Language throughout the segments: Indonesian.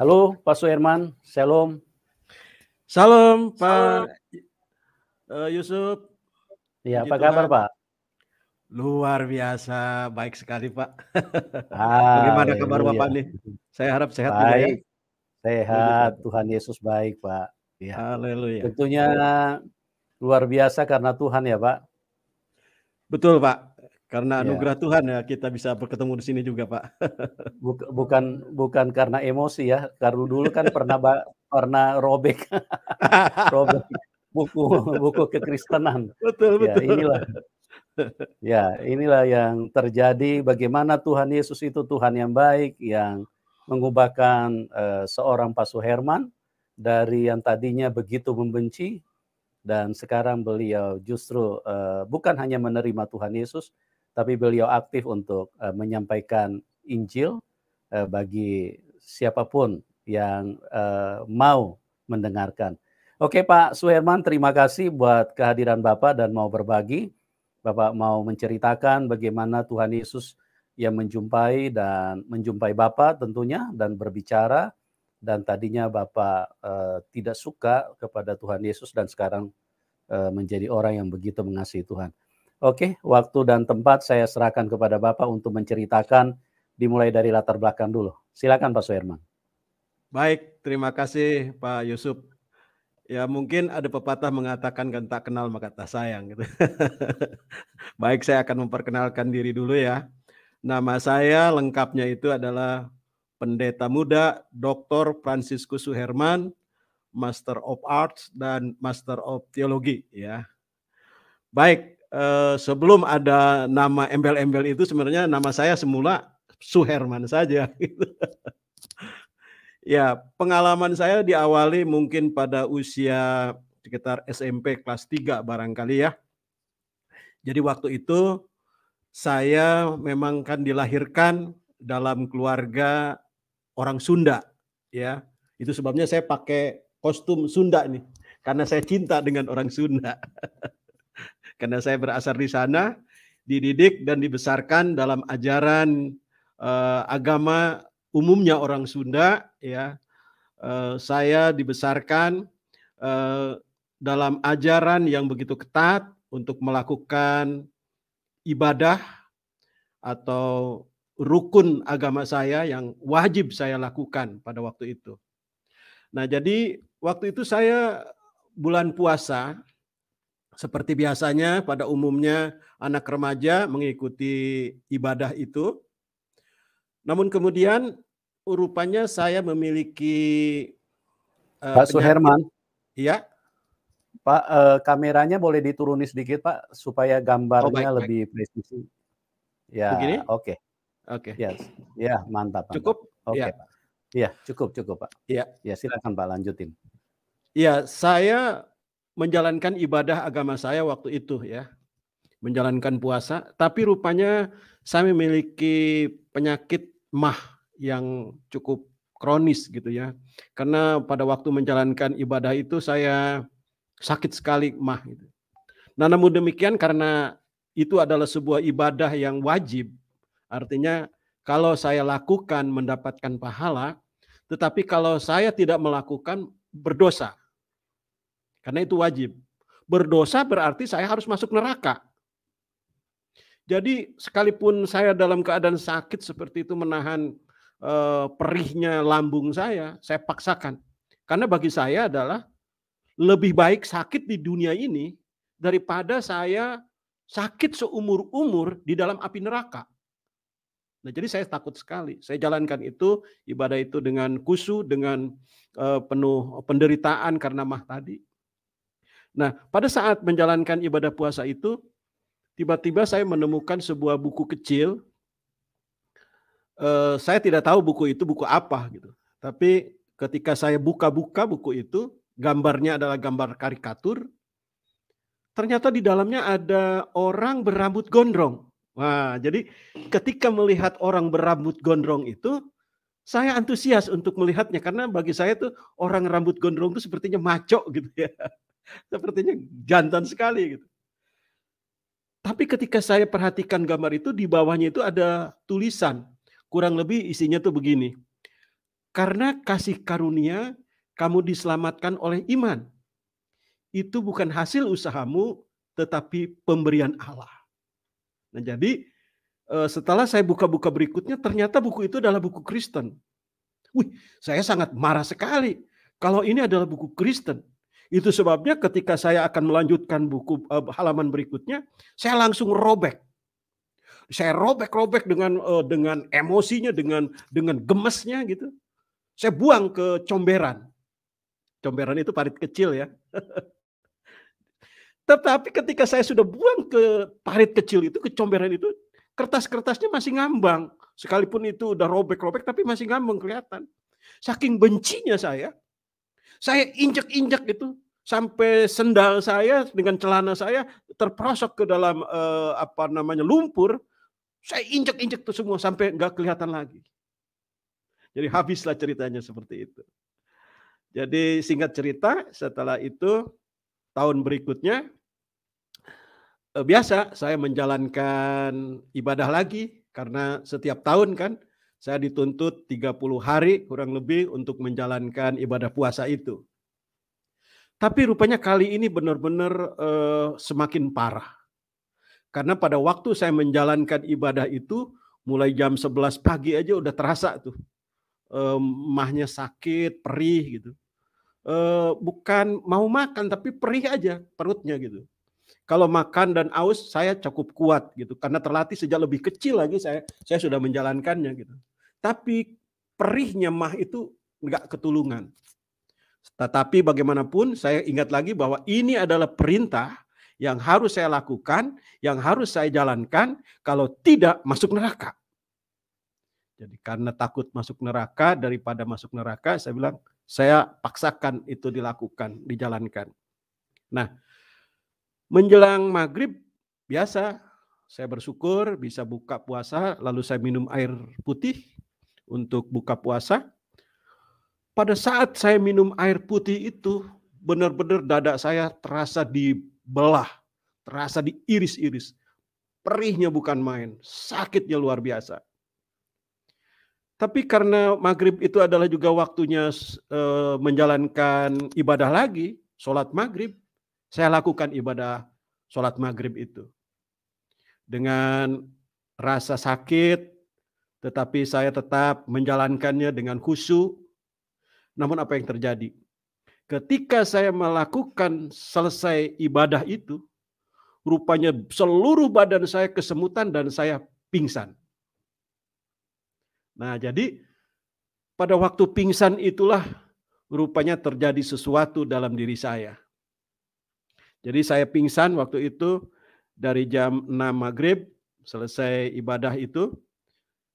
Halo Pak Suherman, Salam. Salam Pak Salam. Eh, Yusuf. Ya, apa Tuhan. kabar Pak? Luar biasa, baik sekali Pak. Ah, Bagaimana kabar iya. Bapak nih? Saya harap sehat baik. juga ya. Sehat, Tuhan Yesus baik Pak. Ya. Haleluya. Tentunya luar biasa karena Tuhan ya Pak. Betul Pak. Karena iya. anugerah ya. Tuhan ya kita bisa bertemu di sini juga, Pak. bukan bukan karena emosi ya. Karena dulu kan pernah pernah robek. robek buku buku kekristenan. Betul, ya, betul. inilah. Ya, inilah yang terjadi bagaimana Tuhan Yesus itu Tuhan yang baik yang mengubahkan uh, seorang Pasu Herman dari yang tadinya begitu membenci dan sekarang beliau justru uh, bukan hanya menerima Tuhan Yesus tapi beliau aktif untuk uh, menyampaikan Injil uh, bagi siapapun yang uh, mau mendengarkan. Oke Pak Suherman, terima kasih buat kehadiran Bapak dan mau berbagi. Bapak mau menceritakan bagaimana Tuhan Yesus yang menjumpai dan menjumpai Bapak tentunya dan berbicara dan tadinya Bapak eh, tidak suka kepada Tuhan Yesus dan sekarang eh, menjadi orang yang begitu mengasihi Tuhan. Oke, waktu dan tempat saya serahkan kepada Bapak untuk menceritakan dimulai dari latar belakang dulu. Silakan Pak Suherman. Baik, terima kasih Pak Yusuf. Ya mungkin ada pepatah mengatakan kan tak kenal maka tak sayang gitu. Baik, saya akan memperkenalkan diri dulu ya. Nama saya lengkapnya itu adalah Pendeta Muda Dr. Franciscus Suherman, Master of Arts dan Master of Theology ya. Baik, Eh, sebelum ada nama embel-embel itu sebenarnya nama saya semula Suherman saja. ya, pengalaman saya diawali mungkin pada usia sekitar SMP kelas 3 barangkali ya. Jadi waktu itu saya memang kan dilahirkan dalam keluarga orang Sunda ya. Itu sebabnya saya pakai kostum Sunda nih karena saya cinta dengan orang Sunda. karena saya berasal di sana, dididik dan dibesarkan dalam ajaran uh, agama umumnya orang Sunda ya. uh, saya dibesarkan uh, dalam ajaran yang begitu ketat untuk melakukan ibadah atau rukun agama saya yang wajib saya lakukan pada waktu itu. Nah, jadi waktu itu saya bulan puasa seperti biasanya pada umumnya anak remaja mengikuti ibadah itu. Namun kemudian rupanya saya memiliki uh, Pak Suherman. Iya. Pak uh, kameranya boleh diturunin sedikit Pak supaya gambarnya oh, baik, baik. lebih presisi. Ya, oke. Oke. Okay. Ya, okay. Yes. Ya, mantap. Pak. Cukup? Oke, okay, ya. Pak. Iya, cukup, cukup, Pak. Iya. Ya, silakan Pak lanjutin. Iya, saya menjalankan ibadah agama saya waktu itu ya. Menjalankan puasa, tapi rupanya saya memiliki penyakit mah yang cukup kronis gitu ya. Karena pada waktu menjalankan ibadah itu saya sakit sekali mah gitu. Nah, namun demikian karena itu adalah sebuah ibadah yang wajib. Artinya kalau saya lakukan mendapatkan pahala, tetapi kalau saya tidak melakukan berdosa. Karena itu wajib. Berdosa berarti saya harus masuk neraka. Jadi sekalipun saya dalam keadaan sakit seperti itu menahan eh, perihnya lambung saya, saya paksakan. Karena bagi saya adalah lebih baik sakit di dunia ini daripada saya sakit seumur-umur di dalam api neraka. Nah, jadi saya takut sekali. Saya jalankan itu ibadah itu dengan kusu, dengan eh, penuh penderitaan karena mah tadi. Nah, pada saat menjalankan ibadah puasa itu, tiba-tiba saya menemukan sebuah buku kecil. Eh, saya tidak tahu buku itu buku apa gitu. Tapi ketika saya buka-buka buku itu, gambarnya adalah gambar karikatur. Ternyata di dalamnya ada orang berambut gondrong. Wah, jadi ketika melihat orang berambut gondrong itu, saya antusias untuk melihatnya karena bagi saya tuh orang rambut gondrong itu sepertinya maco gitu ya. Sepertinya jantan sekali gitu. Tapi ketika saya perhatikan gambar itu di bawahnya itu ada tulisan kurang lebih isinya tuh begini. Karena kasih karunia kamu diselamatkan oleh iman. Itu bukan hasil usahamu tetapi pemberian Allah. Nah, jadi eh, setelah saya buka-buka berikutnya ternyata buku itu adalah buku Kristen. Wih, saya sangat marah sekali kalau ini adalah buku Kristen. Itu sebabnya ketika saya akan melanjutkan buku uh, halaman berikutnya, saya langsung robek. Saya robek-robek dengan uh, dengan emosinya, dengan dengan gemesnya gitu. Saya buang ke comberan. Comberan itu parit kecil ya. Tetapi ketika saya sudah buang ke parit kecil itu, ke comberan itu, kertas-kertasnya masih ngambang. Sekalipun itu udah robek-robek tapi masih ngambang kelihatan. Saking bencinya saya, saya injek-injek itu sampai sendal saya dengan celana saya terperosok ke dalam eh, apa namanya lumpur. Saya injek-injek itu semua sampai nggak kelihatan lagi. Jadi habislah ceritanya seperti itu. Jadi singkat cerita setelah itu tahun berikutnya eh, biasa saya menjalankan ibadah lagi karena setiap tahun kan saya dituntut 30 hari kurang lebih untuk menjalankan ibadah puasa itu. Tapi rupanya kali ini benar-benar eh, semakin parah. Karena pada waktu saya menjalankan ibadah itu mulai jam 11 pagi aja udah terasa tuh. Eh, mahnya sakit, perih gitu. Eh, bukan mau makan tapi perih aja perutnya gitu. Kalau makan dan aus saya cukup kuat gitu karena terlatih sejak lebih kecil lagi saya saya sudah menjalankannya gitu. Tapi perihnya mah itu enggak ketulungan. Tetapi bagaimanapun saya ingat lagi bahwa ini adalah perintah yang harus saya lakukan, yang harus saya jalankan, kalau tidak masuk neraka. Jadi karena takut masuk neraka daripada masuk neraka, saya bilang saya paksakan itu dilakukan, dijalankan. Nah, menjelang maghrib biasa saya bersyukur bisa buka puasa, lalu saya minum air putih, untuk buka puasa. Pada saat saya minum air putih itu, benar-benar dada saya terasa dibelah, terasa diiris-iris. Perihnya bukan main, sakitnya luar biasa. Tapi karena maghrib itu adalah juga waktunya e, menjalankan ibadah lagi, sholat maghrib, saya lakukan ibadah sholat maghrib itu. Dengan rasa sakit, tetapi saya tetap menjalankannya dengan khusyuk. Namun apa yang terjadi? Ketika saya melakukan selesai ibadah itu, rupanya seluruh badan saya kesemutan dan saya pingsan. Nah, jadi pada waktu pingsan itulah rupanya terjadi sesuatu dalam diri saya. Jadi saya pingsan waktu itu dari jam 6 maghrib selesai ibadah itu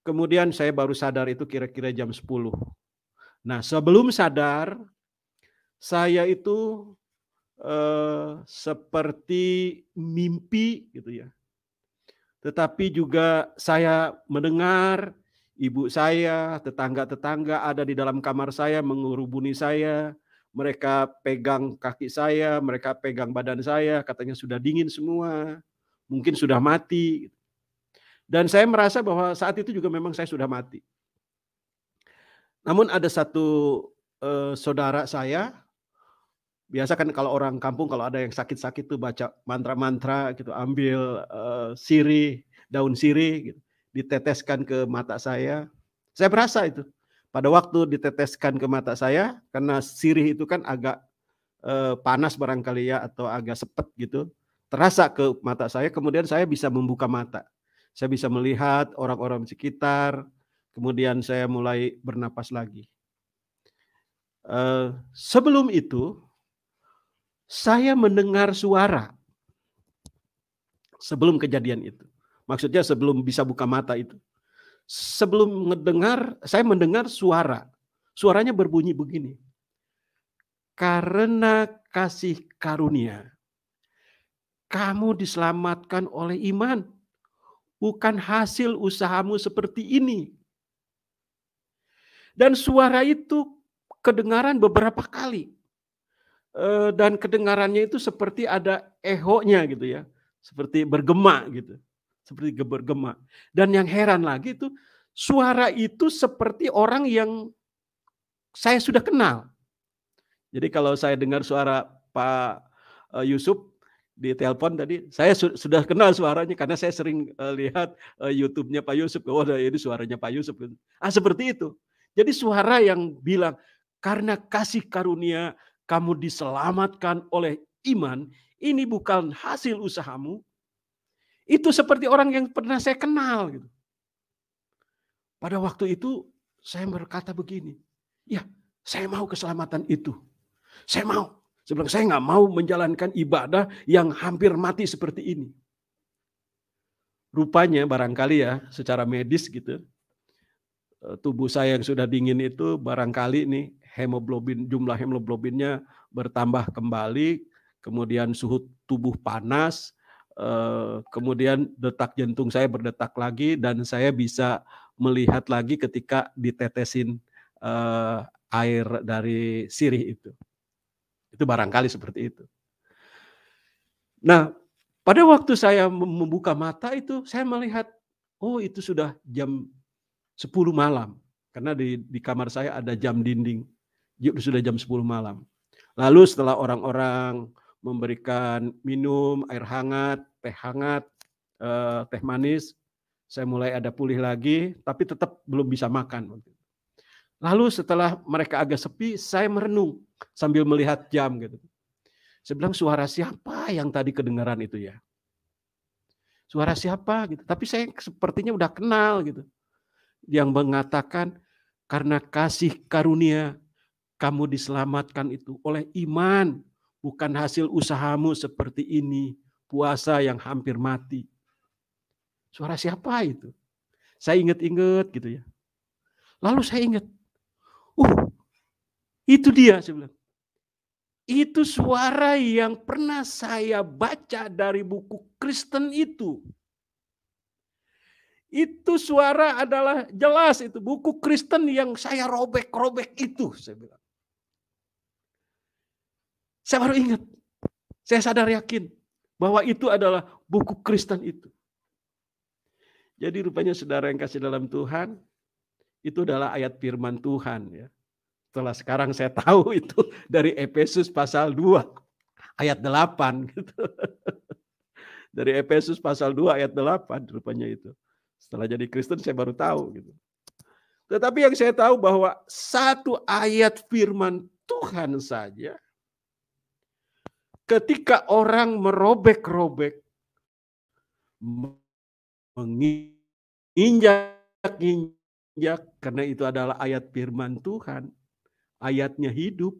Kemudian saya baru sadar itu kira-kira jam 10. Nah, sebelum sadar saya itu eh, seperti mimpi gitu ya. Tetapi juga saya mendengar ibu saya, tetangga-tetangga ada di dalam kamar saya mengurubuni saya. Mereka pegang kaki saya, mereka pegang badan saya, katanya sudah dingin semua, mungkin sudah mati. Dan saya merasa bahwa saat itu juga memang saya sudah mati. Namun ada satu uh, saudara saya, biasa kan kalau orang kampung kalau ada yang sakit-sakit tuh baca mantra-mantra gitu, ambil uh, sirih, daun sirih gitu, diteteskan ke mata saya. Saya merasa itu. Pada waktu diteteskan ke mata saya, karena sirih itu kan agak eh, panas barangkali ya atau agak sepet gitu, terasa ke mata saya. Kemudian saya bisa membuka mata. Saya bisa melihat orang-orang di sekitar, kemudian saya mulai bernapas lagi. Eh, sebelum itu, saya mendengar suara sebelum kejadian itu. Maksudnya sebelum bisa buka mata itu. Sebelum mendengar, saya mendengar suara. Suaranya berbunyi begini. Karena kasih karunia, kamu diselamatkan oleh iman bukan hasil usahamu seperti ini. Dan suara itu kedengaran beberapa kali. Eh, dan kedengarannya itu seperti ada ehonya gitu ya. Seperti bergema gitu. Seperti bergema. Dan yang heran lagi itu suara itu seperti orang yang saya sudah kenal. Jadi kalau saya dengar suara Pak eh, Yusuf, di telepon tadi saya su sudah kenal suaranya karena saya sering uh, lihat uh, YouTube-nya Pak Yusuf oh ini suaranya Pak Yusuf ah seperti itu jadi suara yang bilang karena kasih karunia kamu diselamatkan oleh iman ini bukan hasil usahamu itu seperti orang yang pernah saya kenal gitu pada waktu itu saya berkata begini ya saya mau keselamatan itu saya mau saya bilang, saya nggak mau menjalankan ibadah yang hampir mati seperti ini. Rupanya barangkali ya, secara medis gitu, eh, tubuh saya yang sudah dingin itu barangkali nih hemoglobin jumlah hemoglobinnya bertambah kembali, kemudian suhu tubuh panas, eh, kemudian detak jantung saya berdetak lagi dan saya bisa melihat lagi ketika ditetesin eh, air dari sirih itu. Itu barangkali seperti itu. Nah, pada waktu saya membuka mata itu, saya melihat, oh itu sudah jam 10 malam. Karena di, di kamar saya ada jam dinding. Sudah jam 10 malam. Lalu setelah orang-orang memberikan minum, air hangat, teh hangat, eh, teh manis, saya mulai ada pulih lagi, tapi tetap belum bisa makan. Lalu setelah mereka agak sepi, saya merenung sambil melihat jam gitu. Saya bilang suara siapa yang tadi kedengaran itu ya? Suara siapa gitu. Tapi saya sepertinya udah kenal gitu. Yang mengatakan karena kasih karunia kamu diselamatkan itu oleh iman, bukan hasil usahamu seperti ini, puasa yang hampir mati. Suara siapa itu? Saya ingat-ingat gitu ya. Lalu saya ingat, uh itu dia saya bilang. Itu suara yang pernah saya baca dari buku Kristen itu. Itu suara adalah jelas itu buku Kristen yang saya robek-robek itu saya bilang. Saya baru ingat. Saya sadar yakin bahwa itu adalah buku Kristen itu. Jadi rupanya saudara yang kasih dalam Tuhan itu adalah ayat firman Tuhan ya setelah sekarang saya tahu itu dari Efesus pasal 2 ayat 8 gitu. Dari Efesus pasal 2 ayat 8 rupanya itu. Setelah jadi Kristen saya baru tahu gitu. Tetapi yang saya tahu bahwa satu ayat firman Tuhan saja ketika orang merobek-robek menginjak-injak karena itu adalah ayat firman Tuhan ayatnya hidup,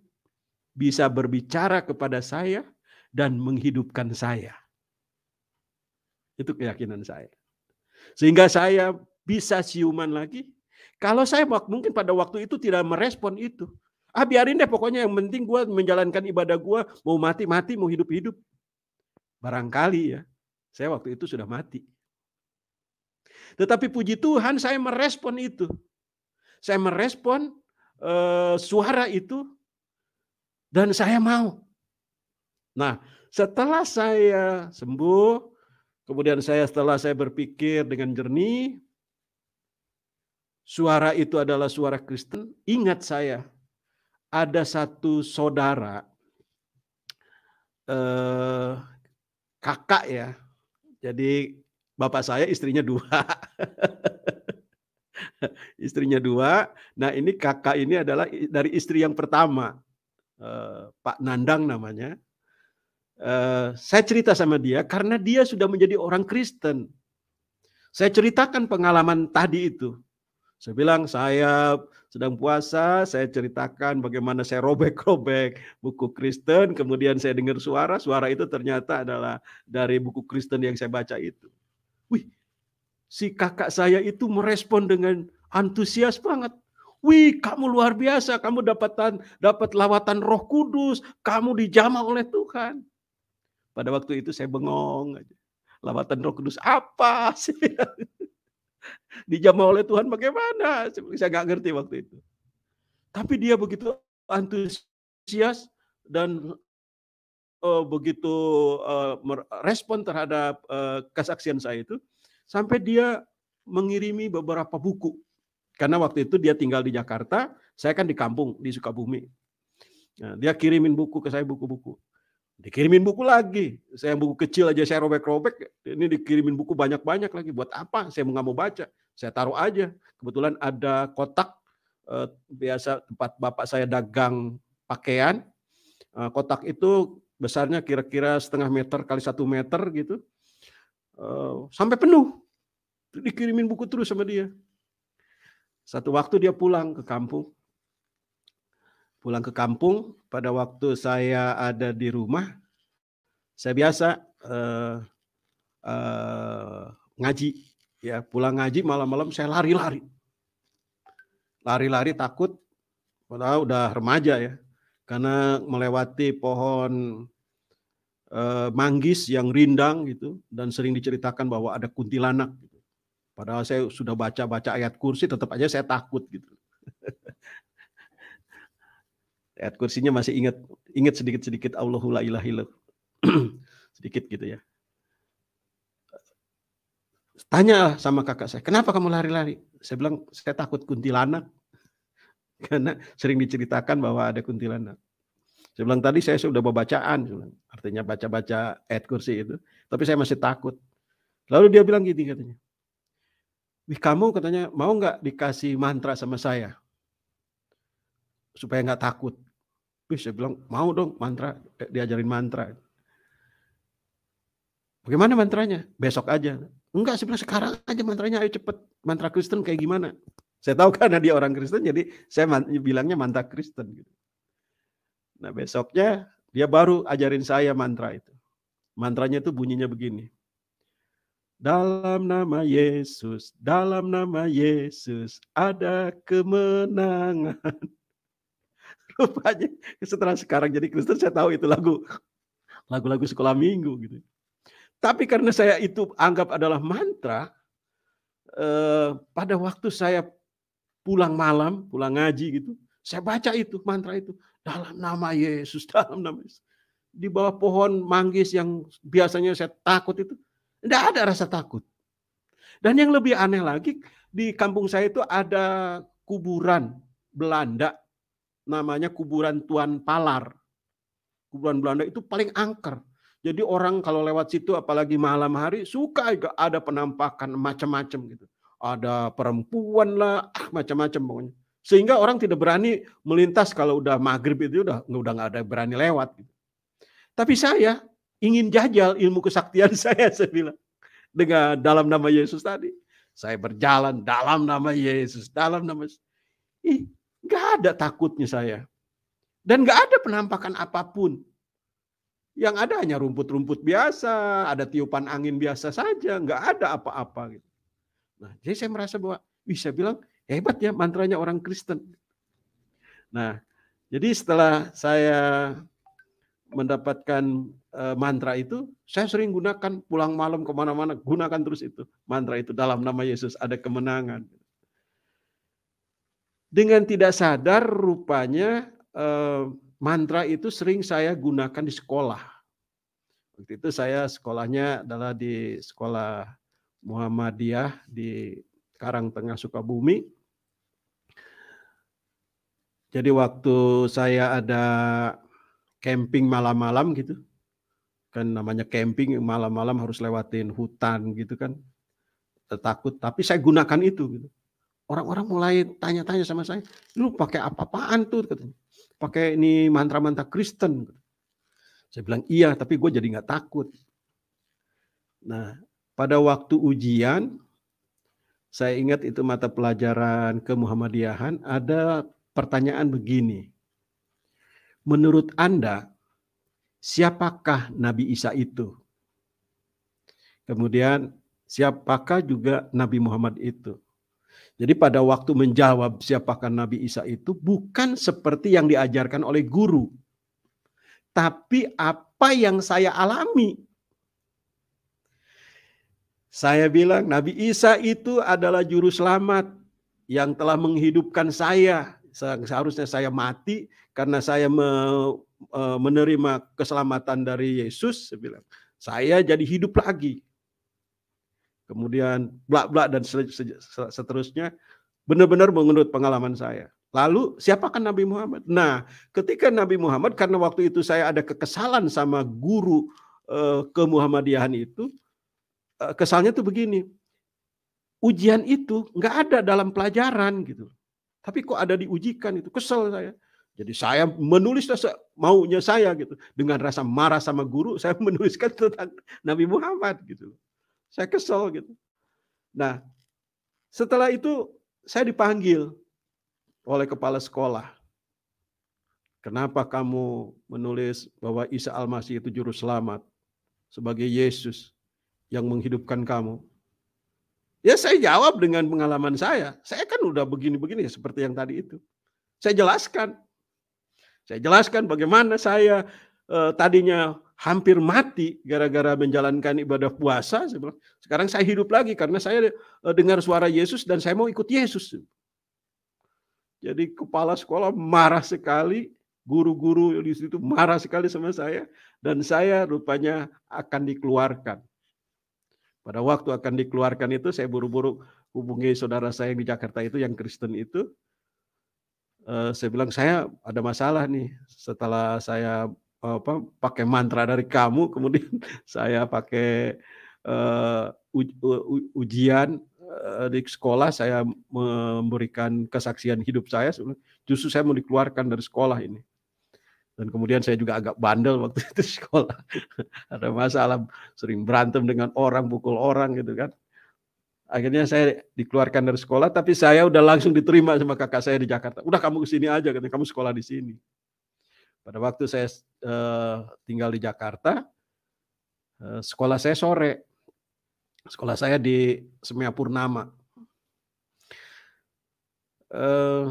bisa berbicara kepada saya dan menghidupkan saya. Itu keyakinan saya. Sehingga saya bisa siuman lagi. Kalau saya mungkin pada waktu itu tidak merespon itu. Ah biarin deh pokoknya yang penting gue menjalankan ibadah gue. Mau mati-mati, mau hidup-hidup. Barangkali ya. Saya waktu itu sudah mati. Tetapi puji Tuhan saya merespon itu. Saya merespon Eh, suara itu dan saya mau. Nah, setelah saya sembuh, kemudian saya setelah saya berpikir dengan jernih, suara itu adalah suara Kristen. Ingat saya, ada satu saudara, eh, kakak ya, jadi bapak saya istrinya dua. istrinya dua. Nah ini kakak ini adalah dari istri yang pertama, eh, Pak Nandang namanya. Eh, saya cerita sama dia karena dia sudah menjadi orang Kristen. Saya ceritakan pengalaman tadi itu. Saya bilang saya sedang puasa, saya ceritakan bagaimana saya robek-robek buku Kristen, kemudian saya dengar suara, suara itu ternyata adalah dari buku Kristen yang saya baca itu. Wih, si kakak saya itu merespon dengan antusias banget. Wih, kamu luar biasa, kamu dapatan dapat lawatan Roh Kudus, kamu dijamah oleh Tuhan. Pada waktu itu saya bengong aja. Lawatan Roh Kudus apa sih? dijamah oleh Tuhan bagaimana? Saya nggak ngerti waktu itu. Tapi dia begitu antusias dan uh, begitu uh, respon terhadap uh, kesaksian saya itu, Sampai dia mengirimi beberapa buku. Karena waktu itu dia tinggal di Jakarta, saya kan di kampung, di Sukabumi. Nah, dia kirimin buku ke saya buku-buku. Dikirimin buku lagi. Saya buku kecil aja saya robek-robek. Ini dikirimin buku banyak-banyak lagi. Buat apa? Saya nggak mau baca. Saya taruh aja. Kebetulan ada kotak eh, biasa tempat bapak saya dagang pakaian. Eh, kotak itu besarnya kira-kira setengah meter kali satu meter gitu. Eh, sampai penuh. Dikirimin buku terus sama dia. Satu waktu dia pulang ke kampung. Pulang ke kampung, pada waktu saya ada di rumah, saya biasa uh, uh, ngaji. ya Pulang ngaji malam-malam saya lari-lari. Lari-lari takut, padahal udah remaja ya. Karena melewati pohon Eh, manggis yang rindang gitu dan sering diceritakan bahwa ada kuntilanak gitu. Padahal saya sudah baca-baca ayat kursi tetap aja saya takut gitu. ayat kursinya masih ingat ingat sedikit-sedikit Allahu la ilaha sedikit gitu ya. Tanya sama kakak saya, kenapa kamu lari-lari? Saya bilang, saya takut kuntilanak. Karena sering diceritakan bahwa ada kuntilanak. Saya bilang, tadi saya sudah bacaan katanya baca-baca ayat kursi itu. Tapi saya masih takut. Lalu dia bilang gini katanya. Wih kamu katanya mau nggak dikasih mantra sama saya? Supaya nggak takut. Wih saya bilang mau dong mantra. Eh, diajarin mantra. Bagaimana mantranya? Besok aja. Enggak, sebenarnya sekarang aja mantranya ayo cepet. Mantra Kristen kayak gimana? Saya tahu karena dia orang Kristen jadi saya bilangnya mantra Kristen. Gitu. Nah besoknya dia baru ajarin saya mantra itu. Mantranya itu bunyinya begini. Dalam nama Yesus, dalam nama Yesus ada kemenangan. Rupanya setelah sekarang jadi Kristen saya tahu itu lagu lagu-lagu sekolah minggu gitu. Tapi karena saya itu anggap adalah mantra, eh, pada waktu saya pulang malam, pulang ngaji gitu, saya baca itu mantra itu. Dalam nama Yesus, dalam nama Yesus. Di bawah pohon manggis yang biasanya saya takut itu, tidak ada rasa takut. Dan yang lebih aneh lagi, di kampung saya itu ada kuburan Belanda, namanya kuburan Tuan Palar. Kuburan Belanda itu paling angker. Jadi orang kalau lewat situ apalagi malam hari suka ada penampakan macam-macam gitu. Ada perempuan lah, ah, macam-macam pokoknya. Sehingga orang tidak berani melintas kalau udah maghrib itu udah udah nggak ada berani lewat. Gitu. Tapi saya ingin jajal ilmu kesaktian saya, saya bilang dengan dalam nama Yesus tadi. Saya berjalan dalam nama Yesus, dalam nama Yesus. Ih, gak ada takutnya saya. Dan gak ada penampakan apapun. Yang ada hanya rumput-rumput biasa, ada tiupan angin biasa saja, nggak ada apa-apa gitu. Nah, jadi saya merasa bahwa, bisa bilang Hebat ya mantranya orang Kristen. Nah, jadi setelah saya mendapatkan eh, mantra itu, saya sering gunakan pulang malam kemana-mana, gunakan terus itu mantra itu dalam nama Yesus ada kemenangan. Dengan tidak sadar rupanya eh, mantra itu sering saya gunakan di sekolah. Waktu itu saya sekolahnya adalah di sekolah Muhammadiyah di Karang Tengah Sukabumi. Jadi waktu saya ada camping malam-malam gitu, kan namanya camping malam-malam harus lewatin hutan gitu kan, eh, takut. Tapi saya gunakan itu gitu. Orang-orang mulai tanya-tanya sama saya, lu pakai apa-apaan tuh katanya. Pakai ini mantra-mantra Kristen. Saya bilang iya, tapi gue jadi nggak takut. Nah, pada waktu ujian, saya ingat itu mata pelajaran Muhammadiyahan, ada pertanyaan begini. Menurut Anda, siapakah Nabi Isa itu? Kemudian, siapakah juga Nabi Muhammad itu? Jadi pada waktu menjawab siapakah Nabi Isa itu bukan seperti yang diajarkan oleh guru. Tapi apa yang saya alami. Saya bilang Nabi Isa itu adalah juru selamat yang telah menghidupkan saya seharusnya saya mati karena saya me, e, menerima keselamatan dari Yesus. Saya bilang, saya jadi hidup lagi. Kemudian blak-blak dan seterusnya benar-benar menurut pengalaman saya. Lalu siapakah Nabi Muhammad? Nah, ketika Nabi Muhammad karena waktu itu saya ada kekesalan sama guru e, ke Muhammadiyah itu, E, kesalnya tuh begini. Ujian itu nggak ada dalam pelajaran gitu. Tapi kok ada diujikan itu, kesel saya. Jadi saya menulis rasa maunya saya gitu. Dengan rasa marah sama guru, saya menuliskan tentang Nabi Muhammad gitu. Saya kesel gitu. Nah, setelah itu saya dipanggil oleh kepala sekolah. Kenapa kamu menulis bahwa Isa Al-Masih itu juru selamat sebagai Yesus yang menghidupkan kamu? Ya saya jawab dengan pengalaman saya. Saya kan udah begini-begini ya, seperti yang tadi itu. Saya jelaskan. Saya jelaskan bagaimana saya eh, tadinya hampir mati gara-gara menjalankan ibadah puasa. sekarang saya hidup lagi karena saya eh, dengar suara Yesus dan saya mau ikut Yesus. Jadi kepala sekolah marah sekali, guru-guru di situ marah sekali sama saya dan saya rupanya akan dikeluarkan. Pada waktu akan dikeluarkan itu saya buru-buru hubungi saudara saya yang di Jakarta itu yang Kristen itu. Uh, saya bilang saya ada masalah nih setelah saya apa pakai mantra dari kamu kemudian saya pakai uh, ujian uh, di sekolah saya memberikan kesaksian hidup saya justru saya mau dikeluarkan dari sekolah ini dan kemudian saya juga agak bandel waktu itu sekolah ada masalah sering berantem dengan orang pukul orang gitu kan akhirnya saya dikeluarkan dari sekolah tapi saya udah langsung diterima sama kakak saya di Jakarta udah kamu kesini aja katanya kamu sekolah di sini pada waktu saya eh, tinggal di Jakarta eh, sekolah saya sore sekolah saya di Semiapurnama eh,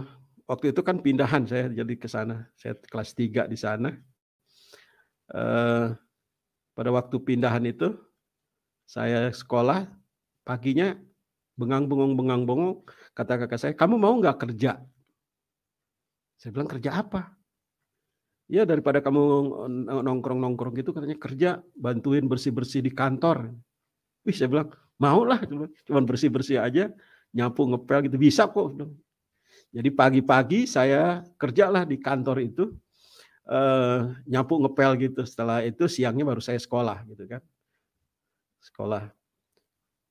waktu itu kan pindahan saya jadi ke sana. Saya kelas 3 di sana. Eh, pada waktu pindahan itu saya sekolah paginya bengang bengong bengang bengong kata kakak saya kamu mau nggak kerja saya bilang kerja apa ya daripada kamu nongkrong nongkrong gitu katanya kerja bantuin bersih bersih di kantor wih saya bilang mau lah cuman bersih bersih aja nyapu ngepel gitu bisa kok jadi pagi-pagi saya kerjalah di kantor itu eh, nyapu ngepel gitu. Setelah itu siangnya baru saya sekolah gitu kan. Sekolah.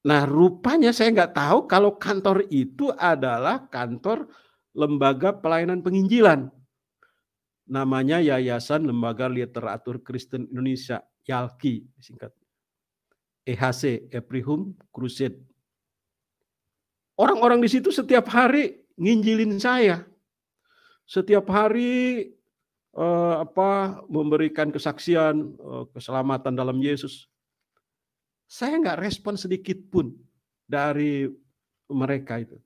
Nah rupanya saya nggak tahu kalau kantor itu adalah kantor lembaga pelayanan penginjilan. Namanya Yayasan Lembaga Literatur Kristen Indonesia, YALKI singkat. EHC, Eprihum Crusade. Orang-orang di situ setiap hari nginjilin saya. Setiap hari eh, apa memberikan kesaksian eh, keselamatan dalam Yesus. Saya nggak respon sedikit pun dari mereka itu.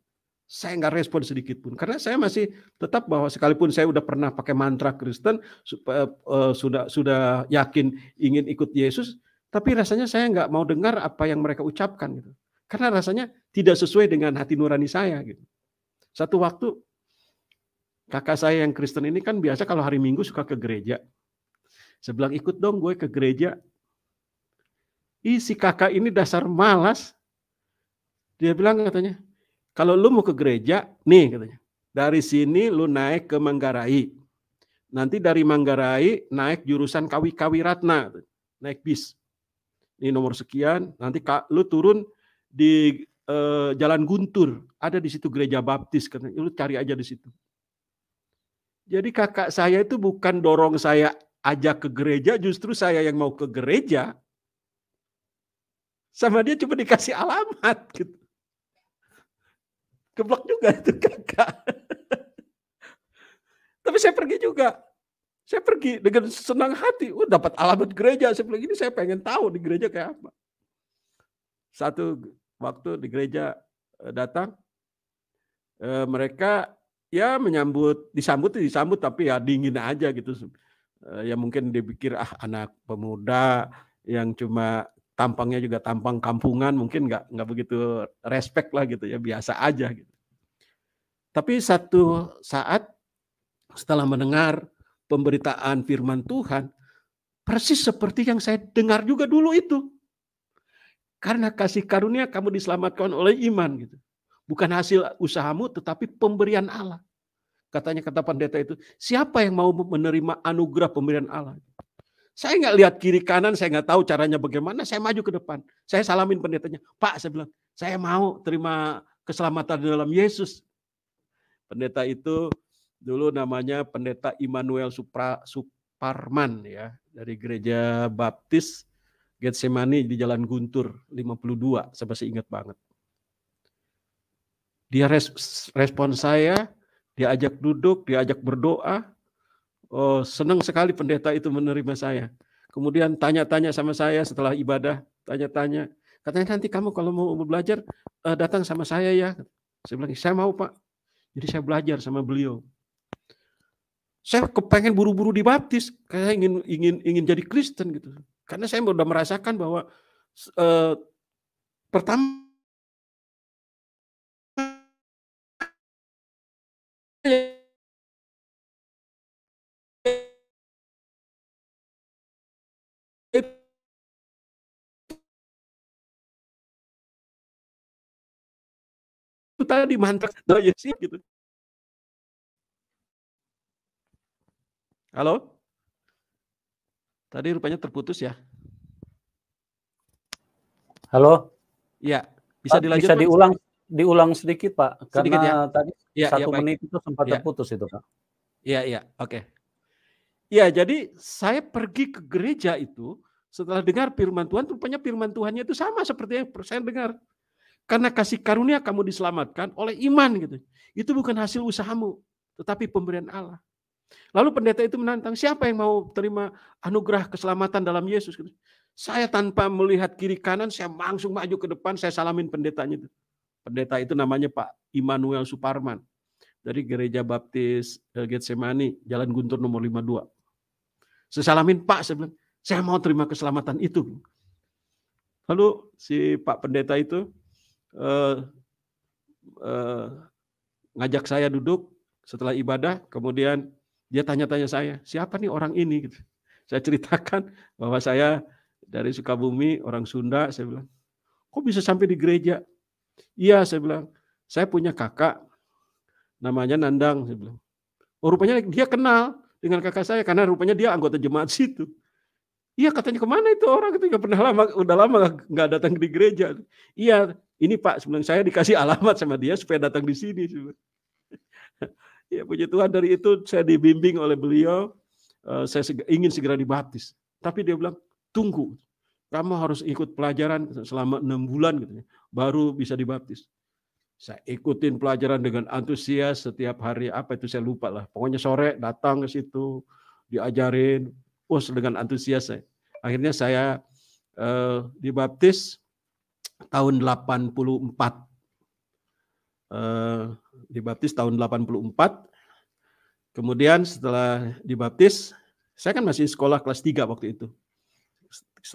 Saya nggak respon sedikit pun karena saya masih tetap bahwa sekalipun saya udah pernah pakai mantra Kristen supaya, eh, eh, sudah sudah yakin ingin ikut Yesus, tapi rasanya saya nggak mau dengar apa yang mereka ucapkan gitu. Karena rasanya tidak sesuai dengan hati nurani saya gitu. Satu waktu kakak saya yang Kristen ini kan biasa kalau hari Minggu suka ke gereja. Saya ikut dong gue ke gereja. Ih si kakak ini dasar malas. Dia bilang katanya, kalau lu mau ke gereja, nih katanya. Dari sini lu naik ke Manggarai. Nanti dari Manggarai naik jurusan Kawi-Kawi Ratna. Naik bis. Ini nomor sekian. Nanti lu turun di eh, Jalan Guntur, ada di situ gereja baptis, Karena, Lu cari aja di situ. Jadi kakak saya itu bukan dorong saya ajak ke gereja, justru saya yang mau ke gereja. Sama dia cuma dikasih alamat gitu. Keblok juga itu kakak. Tapi saya pergi juga. Saya pergi dengan senang hati. Udah dapat alamat gereja. Saya bilang, ini saya pengen tahu di gereja kayak apa. Satu waktu di gereja eh, datang eh, mereka ya menyambut disambut ya disambut tapi ya dingin aja gitu eh, ya mungkin dipikir ah anak pemuda yang cuma tampangnya juga tampang kampungan mungkin nggak nggak begitu respect lah gitu ya biasa aja gitu tapi satu saat setelah mendengar pemberitaan firman Tuhan persis seperti yang saya dengar juga dulu itu karena kasih karunia kamu diselamatkan oleh iman gitu. Bukan hasil usahamu tetapi pemberian Allah. Katanya kata pendeta itu, siapa yang mau menerima anugerah pemberian Allah? Saya nggak lihat kiri kanan, saya nggak tahu caranya bagaimana, saya maju ke depan. Saya salamin pendetanya, Pak saya bilang, saya mau terima keselamatan dalam Yesus. Pendeta itu dulu namanya pendeta Immanuel Supra, Suparman ya dari gereja Baptis Getsemani di Jalan Guntur 52, saya masih ingat banget. Dia res, respon saya, dia ajak duduk, dia ajak berdoa. Oh, senang sekali pendeta itu menerima saya. Kemudian tanya-tanya sama saya setelah ibadah, tanya-tanya. Katanya nanti kamu kalau mau belajar eh, datang sama saya ya. Saya bilang, saya mau Pak. Jadi saya belajar sama beliau. Saya kepengen buru-buru dibaptis, kayak ingin ingin ingin jadi Kristen gitu. Karena saya sudah merasakan bahwa uh, pertama itu tadi mantap daya sih gitu. Halo? Tadi rupanya terputus ya. Halo. Iya, bisa ah, dilanjut. Bisa Pak? diulang sedikit, Pak. Karena sedikit, ya? tadi ya, satu ya, menit itu sempat ya. terputus itu, Pak. Iya, iya. Oke. Okay. Ya, jadi saya pergi ke gereja itu setelah dengar firman Tuhan, rupanya firman Tuhannya itu sama seperti yang saya dengar. Karena kasih karunia kamu diselamatkan oleh iman gitu. Itu bukan hasil usahamu, tetapi pemberian Allah. Lalu pendeta itu menantang, siapa yang mau terima anugerah keselamatan dalam Yesus? Saya tanpa melihat kiri kanan, saya langsung maju ke depan, saya salamin pendetanya itu. Pendeta itu namanya Pak Immanuel Suparman dari Gereja Baptis eh, Getsemani, Jalan Guntur nomor 52. Saya salamin, Pak, saya bilang, saya mau terima keselamatan itu. Lalu si Pak Pendeta itu eh, eh, ngajak saya duduk setelah ibadah, kemudian dia tanya-tanya saya, siapa nih orang ini? Gitu. Saya ceritakan bahwa saya dari Sukabumi, orang Sunda, saya bilang, kok bisa sampai di gereja? Iya, saya bilang, saya punya kakak, namanya Nandang, saya bilang. Oh, rupanya dia kenal dengan kakak saya, karena rupanya dia anggota jemaat situ. Iya katanya kemana itu orang itu nggak pernah lama udah lama nggak datang di gereja. Iya ini Pak sebelum saya dikasih alamat sama dia supaya datang di sini. Ya puji Tuhan dari itu saya dibimbing oleh beliau, eh, saya ingin segera dibaptis. Tapi dia bilang, tunggu, kamu harus ikut pelajaran selama enam bulan gitu baru bisa dibaptis. Saya ikutin pelajaran dengan antusias setiap hari apa itu saya lupa lah. Pokoknya sore datang ke situ diajarin, us dengan antusias saya. Akhirnya saya eh, dibaptis tahun 84 Eh, dibaptis tahun 84. Kemudian setelah dibaptis, saya kan masih sekolah kelas 3 waktu itu.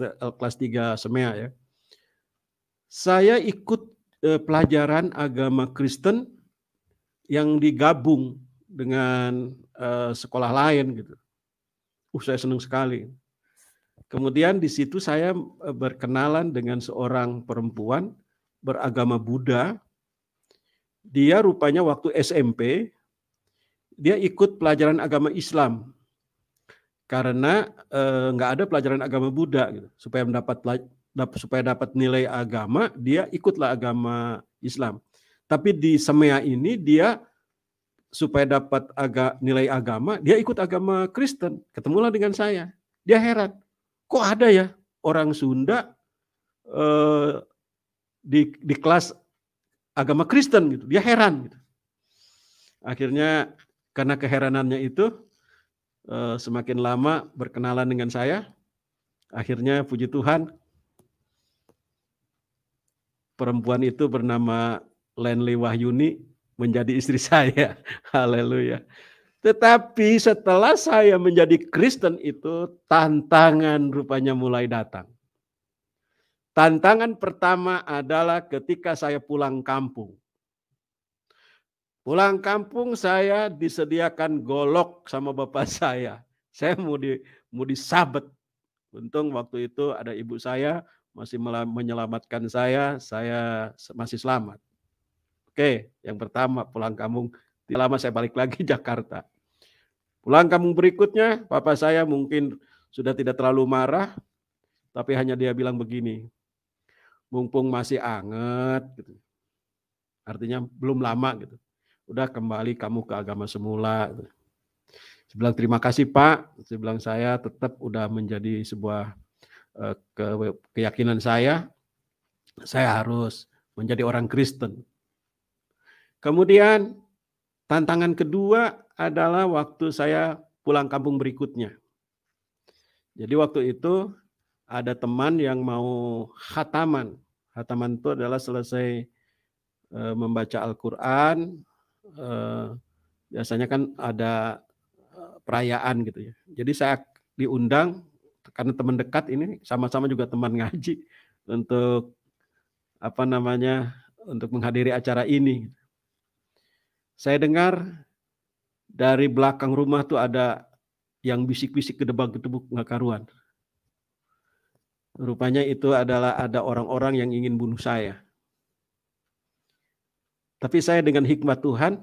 Eh, kelas 3 SEMEA ya. Saya ikut eh, pelajaran agama Kristen yang digabung dengan sekolah lain gitu. Uh, saya senang sekali. Kemudian di situ saya berkenalan dengan seorang perempuan beragama Buddha dia rupanya waktu SMP dia ikut pelajaran agama Islam karena eh, nggak eh, ada pelajaran agama Buddha gitu. supaya mendapat supaya dapat nilai agama dia ikutlah agama Islam tapi di Semea ini dia supaya dapat aga nilai agama dia ikut agama Kristen ketemulah dengan saya dia heran kok ada ya orang Sunda eh, di di kelas agama Kristen gitu. Dia heran gitu. Akhirnya karena keheranannya itu eh, semakin lama berkenalan dengan saya, akhirnya puji Tuhan perempuan itu bernama Lenly Wahyuni menjadi istri saya. Haleluya. Tetapi setelah saya menjadi Kristen itu tantangan rupanya mulai datang. Tantangan pertama adalah ketika saya pulang kampung. Pulang kampung saya disediakan golok sama bapak saya. Saya mau di mau disabet. Untung waktu itu ada ibu saya masih menyelamatkan saya, saya masih selamat. Oke, yang pertama pulang kampung. Tidak lama saya balik lagi Jakarta. Pulang kampung berikutnya, bapak saya mungkin sudah tidak terlalu marah, tapi hanya dia bilang begini, mumpung masih anget gitu. Artinya belum lama gitu. Udah kembali kamu ke agama semula gitu. Saya bilang terima kasih Pak. Saya bilang saya tetap udah menjadi sebuah uh, ke, keyakinan saya. Saya harus menjadi orang Kristen. Kemudian tantangan kedua adalah waktu saya pulang kampung berikutnya. Jadi waktu itu ada teman yang mau khataman. Hataman itu adalah selesai e, membaca Al-Quran, e, biasanya kan ada eh, perayaan gitu ya. Jadi saya diundang karena teman dekat ini sama-sama juga teman ngaji untuk apa namanya untuk menghadiri acara ini. Saya dengar dari belakang rumah tuh ada yang bisik-bisik gedebak gedebuk nggak karuan. Rupanya itu adalah ada orang-orang yang ingin bunuh saya. Tapi saya dengan hikmat Tuhan,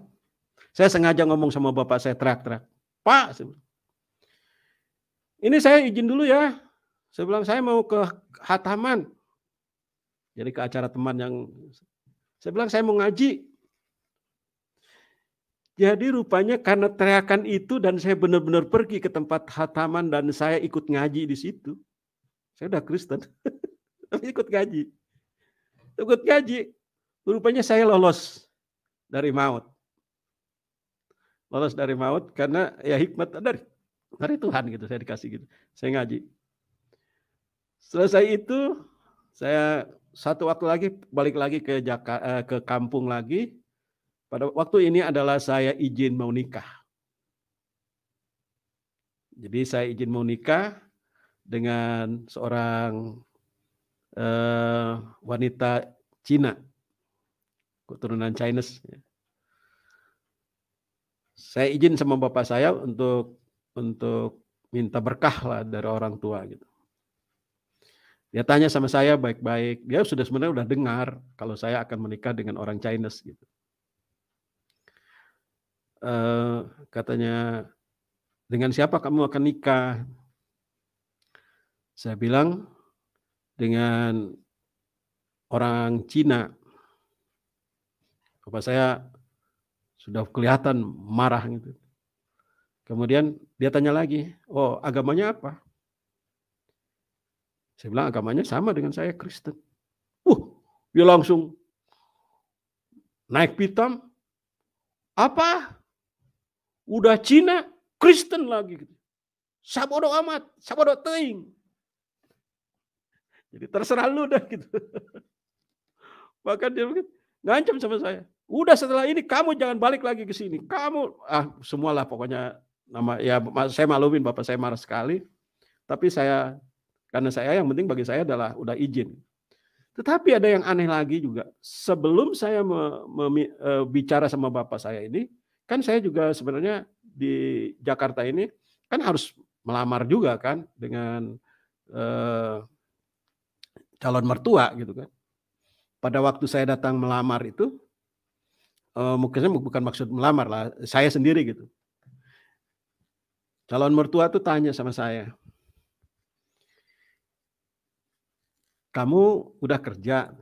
saya sengaja ngomong sama bapak saya terak-terak. Pak, ini saya izin dulu ya. Saya bilang saya mau ke hataman. Jadi ke acara teman yang saya bilang saya mau ngaji. Jadi rupanya karena teriakan itu dan saya benar-benar pergi ke tempat hataman dan saya ikut ngaji di situ. Saya udah Kristen, tapi ikut ngaji, Ikut ngaji. Rupanya saya lolos dari maut. Lolos dari maut karena ya hikmat dari dari Tuhan gitu saya dikasih gitu. Saya ngaji. Selesai itu saya satu waktu lagi balik lagi ke Jaka, eh, ke kampung lagi. Pada waktu ini adalah saya izin mau nikah. Jadi saya izin mau nikah, dengan seorang uh, wanita Cina, keturunan Chinese. Ya. Saya izin sama bapak saya untuk untuk minta berkah lah dari orang tua gitu. Dia tanya sama saya baik-baik. Dia sudah sebenarnya sudah dengar kalau saya akan menikah dengan orang Chinese gitu. Uh, katanya dengan siapa kamu akan nikah? Saya bilang dengan orang Cina, bapak saya sudah kelihatan marah gitu. Kemudian dia tanya lagi, oh agamanya apa? Saya bilang agamanya sama dengan saya Kristen. Uh, dia langsung naik pitam. Apa? Udah Cina, Kristen lagi. Sabodo amat, sabodo teing. Jadi terserah lu dah gitu. Bahkan dia ngancam sama saya. Udah setelah ini kamu jangan balik lagi ke sini. Kamu ah semualah pokoknya nama ya saya maluin bapak saya marah sekali. Tapi saya karena saya yang penting bagi saya adalah udah izin. Tetapi ada yang aneh lagi juga. Sebelum saya e, bicara sama bapak saya ini, kan saya juga sebenarnya di Jakarta ini kan harus melamar juga kan dengan eh, calon mertua gitu kan. Pada waktu saya datang melamar itu, uh, mungkin bukan maksud melamar lah, saya sendiri gitu. Calon mertua tuh tanya sama saya, kamu udah kerja?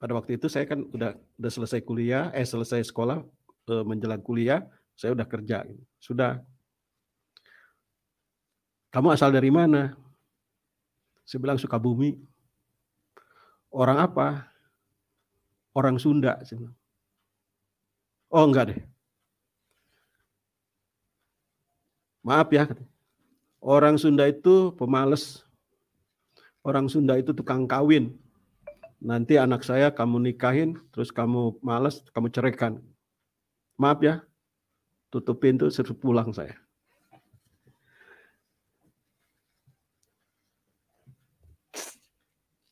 Pada waktu itu saya kan udah udah selesai kuliah, eh selesai sekolah uh, menjelang kuliah, saya udah kerja, gitu. sudah. Kamu asal dari mana? Saya bilang Sukabumi. Orang apa? Orang Sunda. Oh enggak deh. Maaf ya. Orang Sunda itu pemales. Orang Sunda itu tukang kawin. Nanti anak saya kamu nikahin, terus kamu males, kamu cerekan. Maaf ya, tutup pintu, suruh pulang saya.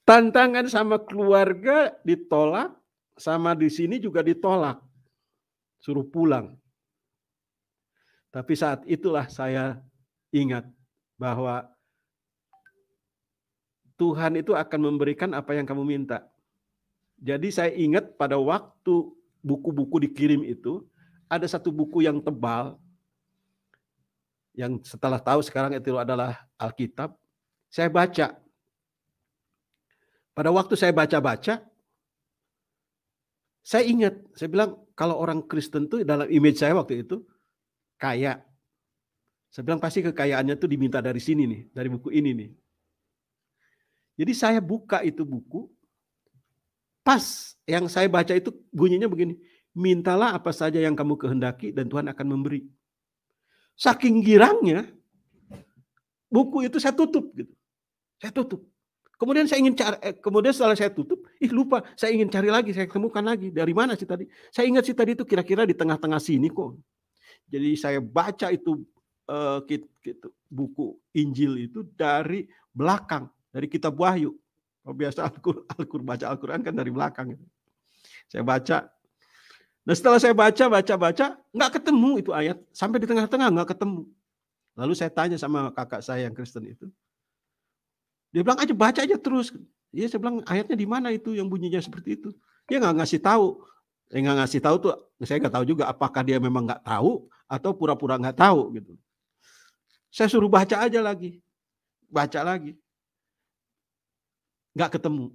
Tantangan sama keluarga ditolak, sama di sini juga ditolak. Suruh pulang. Tapi saat itulah saya ingat bahwa Tuhan itu akan memberikan apa yang kamu minta. Jadi saya ingat pada waktu buku-buku dikirim itu, ada satu buku yang tebal, yang setelah tahu sekarang itu adalah Alkitab, saya baca pada waktu saya baca-baca, saya ingat, saya bilang kalau orang Kristen tuh dalam image saya waktu itu kaya. Saya bilang pasti kekayaannya tuh diminta dari sini nih, dari buku ini nih. Jadi saya buka itu buku, pas yang saya baca itu bunyinya begini, mintalah apa saja yang kamu kehendaki dan Tuhan akan memberi. Saking girangnya, buku itu saya tutup gitu. Saya tutup. Kemudian saya ingin cari, eh, kemudian setelah saya tutup, ih lupa, saya ingin cari lagi, saya temukan lagi. Dari mana sih tadi? Saya ingat sih tadi itu kira-kira di tengah-tengah sini kok. Jadi saya baca itu eh, gitu, buku Injil itu dari belakang, dari kitab Wahyu. biasa Al-Qur'an Al, baca Al-Qur'an kan dari belakang gitu. Saya baca. Nah, setelah saya baca, baca, baca, nggak ketemu itu ayat. Sampai di tengah-tengah nggak ketemu. Lalu saya tanya sama kakak saya yang Kristen itu, dia bilang aja baca aja terus. Ya saya bilang ayatnya di mana itu yang bunyinya seperti itu. Dia nggak ngasih tahu. Enggak nggak ngasih tahu tuh. Saya nggak tahu juga apakah dia memang nggak tahu atau pura-pura nggak tahu gitu. Saya suruh baca aja lagi, baca lagi, nggak ketemu.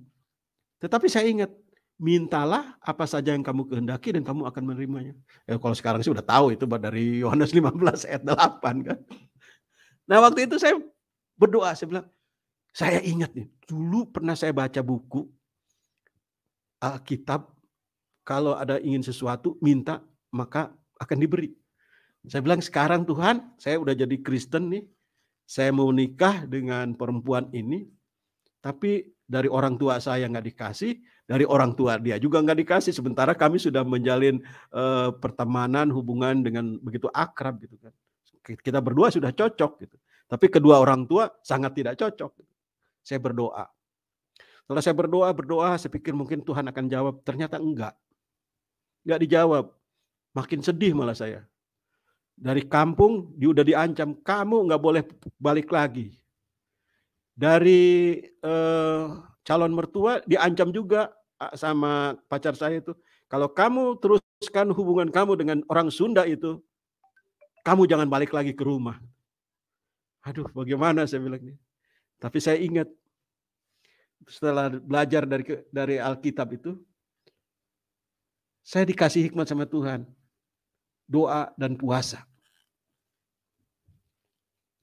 Tetapi saya ingat mintalah apa saja yang kamu kehendaki dan kamu akan menerimanya. Ya, kalau sekarang sih udah tahu itu dari Yohanes 15 ayat 8 kan. Nah waktu itu saya berdoa, saya bilang, saya ingat nih, dulu pernah saya baca buku Alkitab kalau ada ingin sesuatu minta maka akan diberi. Saya bilang sekarang Tuhan, saya udah jadi Kristen nih. Saya mau nikah dengan perempuan ini, tapi dari orang tua saya nggak dikasih, dari orang tua dia juga nggak dikasih. Sementara kami sudah menjalin eh, pertemanan, hubungan dengan begitu akrab gitu kan. Kita berdua sudah cocok gitu. Tapi kedua orang tua sangat tidak cocok. Gitu. Saya berdoa. Setelah saya berdoa, berdoa, saya pikir mungkin Tuhan akan jawab. Ternyata enggak. Enggak dijawab. Makin sedih malah saya. Dari kampung, dia udah diancam. Kamu enggak boleh balik lagi. Dari eh, calon mertua, diancam juga ah, sama pacar saya itu. Kalau kamu teruskan hubungan kamu dengan orang Sunda itu, kamu jangan balik lagi ke rumah. Aduh, bagaimana saya bilang ini. Tapi saya ingat setelah belajar dari dari Alkitab itu, saya dikasih hikmat sama Tuhan. Doa dan puasa.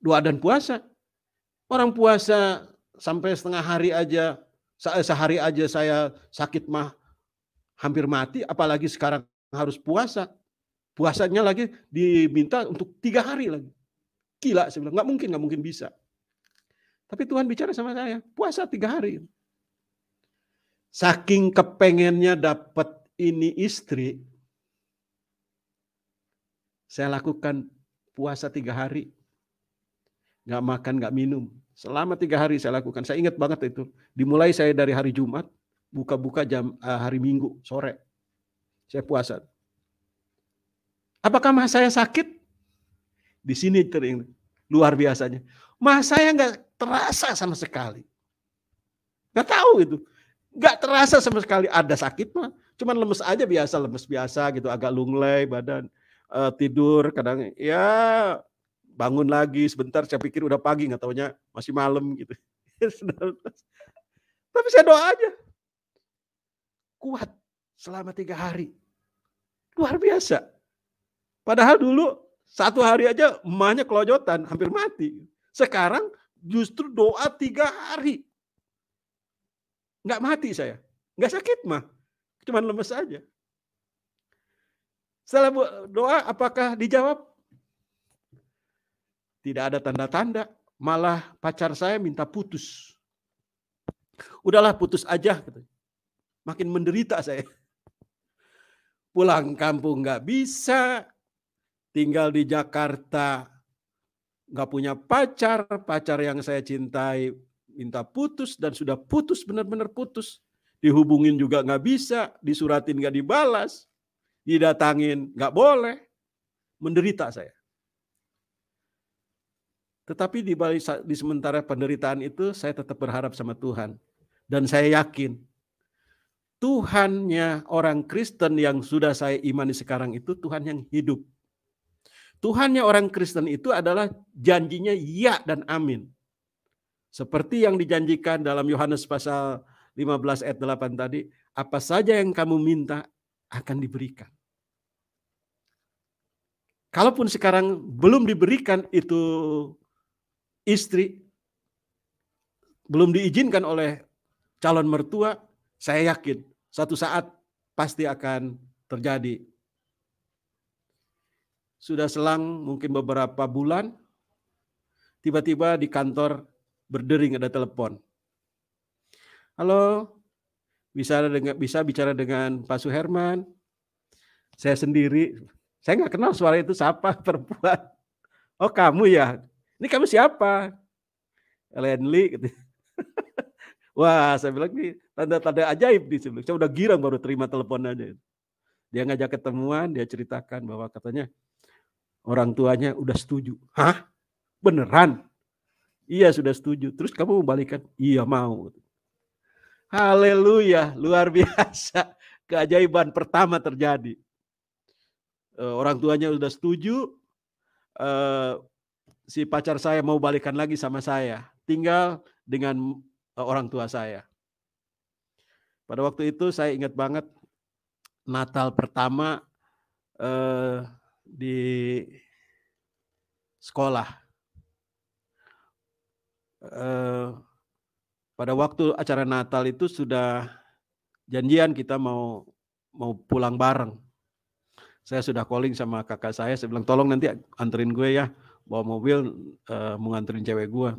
Doa dan puasa. Orang puasa sampai setengah hari aja, eh, sehari aja saya sakit mah hampir mati, apalagi sekarang harus puasa. Puasanya lagi diminta untuk tiga hari lagi. Gila, saya bilang, nggak mungkin, nggak mungkin bisa. Tapi Tuhan bicara sama saya, puasa tiga hari. Saking kepengennya dapat ini istri, saya lakukan puasa tiga hari. Nggak makan, nggak minum. Selama tiga hari saya lakukan. Saya ingat banget itu. Dimulai saya dari hari Jumat, buka-buka jam eh, hari Minggu sore. Saya puasa. Apakah saya sakit? Di sini teringat. Luar biasanya masa saya nggak terasa sama sekali. Nggak tahu itu. Nggak terasa sama sekali ada sakit mah. Cuman lemes aja biasa, lemes biasa gitu. Agak lunglai badan. E, tidur kadang ya bangun lagi sebentar saya pikir udah pagi nggak taunya masih malam gitu tapi saya doa aja kuat selama tiga hari luar biasa padahal dulu satu hari aja emaknya kelojotan hampir mati sekarang justru doa tiga hari. Nggak mati saya. Nggak sakit mah. Cuman lemes aja. Setelah doa apakah dijawab? Tidak ada tanda-tanda. Malah pacar saya minta putus. Udahlah putus aja. Makin menderita saya. Pulang kampung nggak bisa. Tinggal di Jakarta nggak punya pacar, pacar yang saya cintai minta putus dan sudah putus benar-benar putus. Dihubungin juga nggak bisa, disuratin nggak dibalas, didatangin nggak boleh. Menderita saya. Tetapi di, balik, di sementara penderitaan itu saya tetap berharap sama Tuhan. Dan saya yakin Tuhannya orang Kristen yang sudah saya imani sekarang itu Tuhan yang hidup Tuhannya orang Kristen itu adalah janjinya ya dan amin. Seperti yang dijanjikan dalam Yohanes pasal 15 ayat 8 tadi, apa saja yang kamu minta akan diberikan. Kalaupun sekarang belum diberikan itu istri, belum diizinkan oleh calon mertua, saya yakin satu saat pasti akan terjadi sudah selang mungkin beberapa bulan, tiba-tiba di kantor berdering ada telepon. Halo, bisa dengan bisa bicara dengan Pak Suherman. Saya sendiri, saya nggak kenal suara itu siapa perempuan. Oh kamu ya, ini kamu siapa? lenly Gitu. Wah, saya bilang ini tanda-tanda ajaib di sini. Saya udah girang baru terima telepon aja. Dia ngajak ketemuan, dia ceritakan bahwa katanya Orang tuanya udah setuju. Hah? Beneran? Iya sudah setuju. Terus kamu membalikan? Iya mau. Haleluya, luar biasa. Keajaiban pertama terjadi. Eh, orang tuanya sudah setuju. Eh, si pacar saya mau balikan lagi sama saya. Tinggal dengan eh, orang tua saya. Pada waktu itu saya ingat banget Natal pertama di sekolah. Eh, pada waktu acara Natal itu sudah janjian kita mau mau pulang bareng. Saya sudah calling sama kakak saya, saya bilang tolong nanti anterin gue ya, bawa mobil uh, mau anterin cewek gue.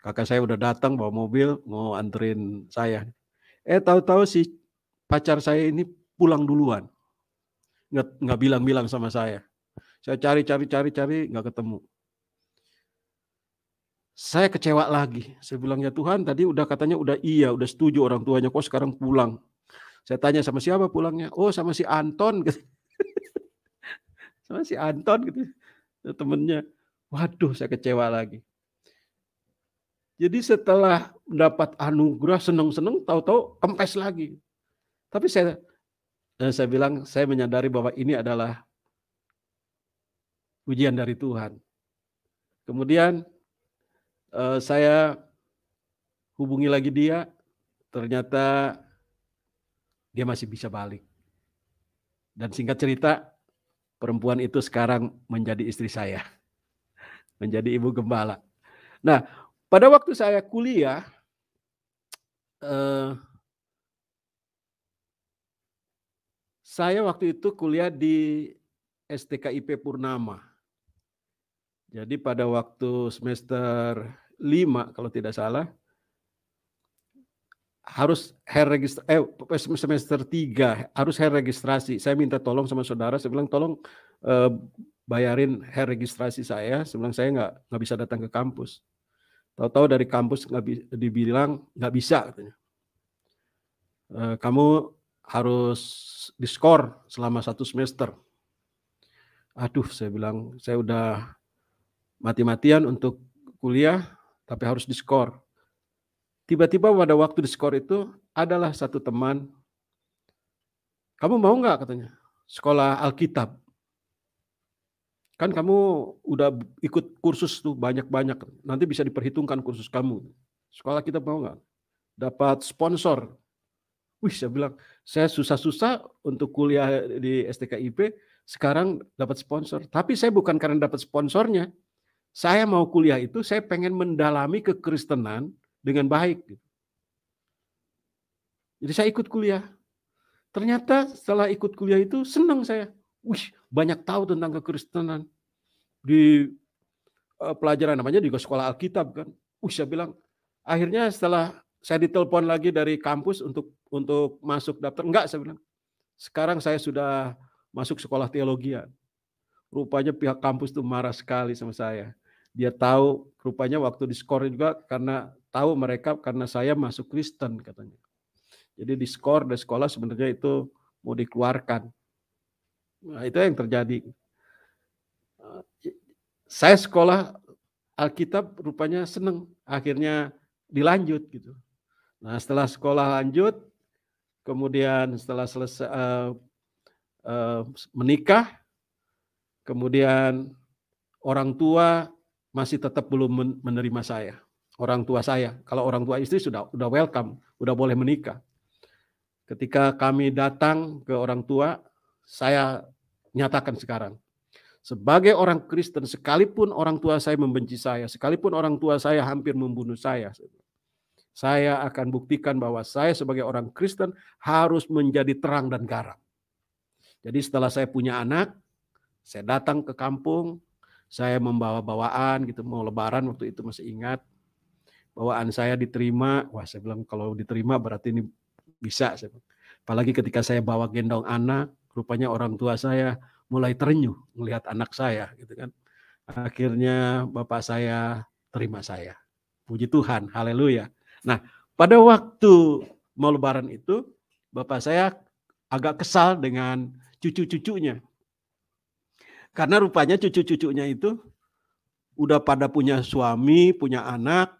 Kakak saya udah datang bawa mobil mau anterin saya. Eh tahu-tahu si pacar saya ini pulang duluan. Nggak nggak bilang-bilang sama saya. Saya cari, cari, cari, cari, nggak ketemu. Saya kecewa lagi. Saya bilang, ya Tuhan, tadi udah katanya udah iya, udah setuju orang tuanya, kok sekarang pulang. Saya tanya sama siapa pulangnya? Oh, sama si Anton. Gitu. sama si Anton gitu. Temennya. Waduh, saya kecewa lagi. Jadi setelah mendapat anugerah seneng-seneng, tahu-tahu kempes lagi. Tapi saya eh, saya bilang saya menyadari bahwa ini adalah ujian dari Tuhan. Kemudian eh, saya hubungi lagi dia, ternyata dia masih bisa balik. Dan singkat cerita, perempuan itu sekarang menjadi istri saya, menjadi ibu gembala. Nah, pada waktu saya kuliah, eh, saya waktu itu kuliah di STKIP Purnama. Jadi pada waktu semester 5 kalau tidak salah harus hair register eh semester 3 harus hair registrasi. Saya minta tolong sama saudara, saya bilang tolong eh, bayarin hair registrasi saya, saya saya nggak nggak bisa datang ke kampus. Tahu-tahu dari kampus nggak dibilang nggak bisa katanya. Eh, kamu harus diskor selama satu semester. Aduh, saya bilang saya udah mati-matian untuk kuliah tapi harus diskor. Tiba-tiba pada waktu diskor itu adalah satu teman. Kamu mau nggak katanya sekolah Alkitab? Kan kamu udah ikut kursus tuh banyak-banyak. Nanti bisa diperhitungkan kursus kamu. Sekolah kita mau nggak? Dapat sponsor. Wih, saya bilang, saya susah-susah untuk kuliah di STKIP, sekarang dapat sponsor. Tapi saya bukan karena dapat sponsornya, saya mau kuliah itu saya pengen mendalami kekristenan dengan baik. Gitu. Jadi saya ikut kuliah. Ternyata setelah ikut kuliah itu senang saya. Wih, banyak tahu tentang kekristenan. Di uh, pelajaran namanya di sekolah Alkitab kan. Wih, saya bilang akhirnya setelah saya ditelepon lagi dari kampus untuk untuk masuk daftar. Enggak, saya bilang. Sekarang saya sudah masuk sekolah teologi. Ya. Rupanya pihak kampus itu marah sekali sama saya dia tahu rupanya waktu diskor juga karena tahu mereka karena saya masuk Kristen katanya. Jadi diskor dari sekolah sebenarnya itu mau dikeluarkan. Nah, itu yang terjadi. Saya sekolah Alkitab rupanya seneng, akhirnya dilanjut gitu. Nah setelah sekolah lanjut, kemudian setelah selesai uh, uh, menikah, kemudian orang tua masih tetap belum menerima saya, orang tua saya. Kalau orang tua istri sudah sudah welcome, sudah boleh menikah. Ketika kami datang ke orang tua, saya nyatakan sekarang, sebagai orang Kristen, sekalipun orang tua saya membenci saya, sekalipun orang tua saya hampir membunuh saya, saya akan buktikan bahwa saya sebagai orang Kristen harus menjadi terang dan garam. Jadi setelah saya punya anak, saya datang ke kampung, saya membawa bawaan gitu mau lebaran waktu itu masih ingat bawaan saya diterima wah saya bilang kalau diterima berarti ini bisa saya bilang. apalagi ketika saya bawa gendong anak rupanya orang tua saya mulai terenyuh melihat anak saya gitu kan akhirnya bapak saya terima saya puji Tuhan haleluya nah pada waktu mau lebaran itu bapak saya agak kesal dengan cucu-cucunya karena rupanya cucu-cucunya itu udah pada punya suami, punya anak,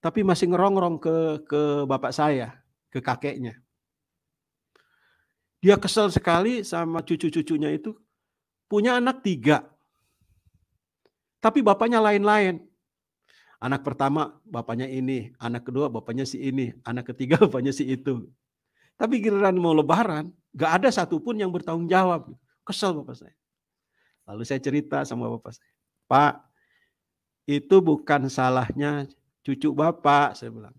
tapi masih ngerongrong ke ke bapak saya, ke kakeknya. Dia kesel sekali sama cucu-cucunya itu punya anak tiga, tapi bapaknya lain-lain. Anak pertama bapaknya ini, anak kedua bapaknya si ini, anak ketiga bapaknya si itu. Tapi giliran mau lebaran, gak ada satupun yang bertanggung jawab. Kesel bapak saya. Lalu saya cerita sama bapak saya, Pak, itu bukan salahnya cucu bapak, saya bilang.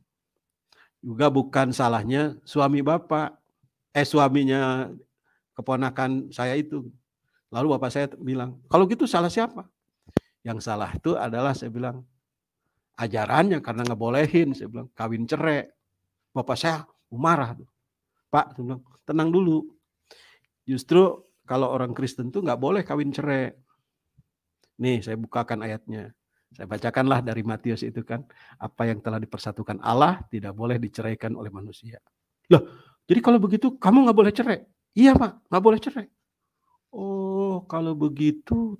Juga bukan salahnya suami bapak, eh suaminya keponakan saya itu. Lalu bapak saya bilang, kalau gitu salah siapa? Yang salah itu adalah saya bilang, ajarannya karena ngebolehin, saya bilang, kawin cerai. Bapak saya marah. Pak, tenang dulu. Justru kalau orang Kristen tuh nggak boleh kawin cerai. Nih saya bukakan ayatnya. Saya bacakanlah dari Matius itu kan. Apa yang telah dipersatukan Allah tidak boleh diceraikan oleh manusia. Loh, jadi kalau begitu kamu nggak boleh cerai? Iya Pak, nggak boleh cerai. Oh, kalau begitu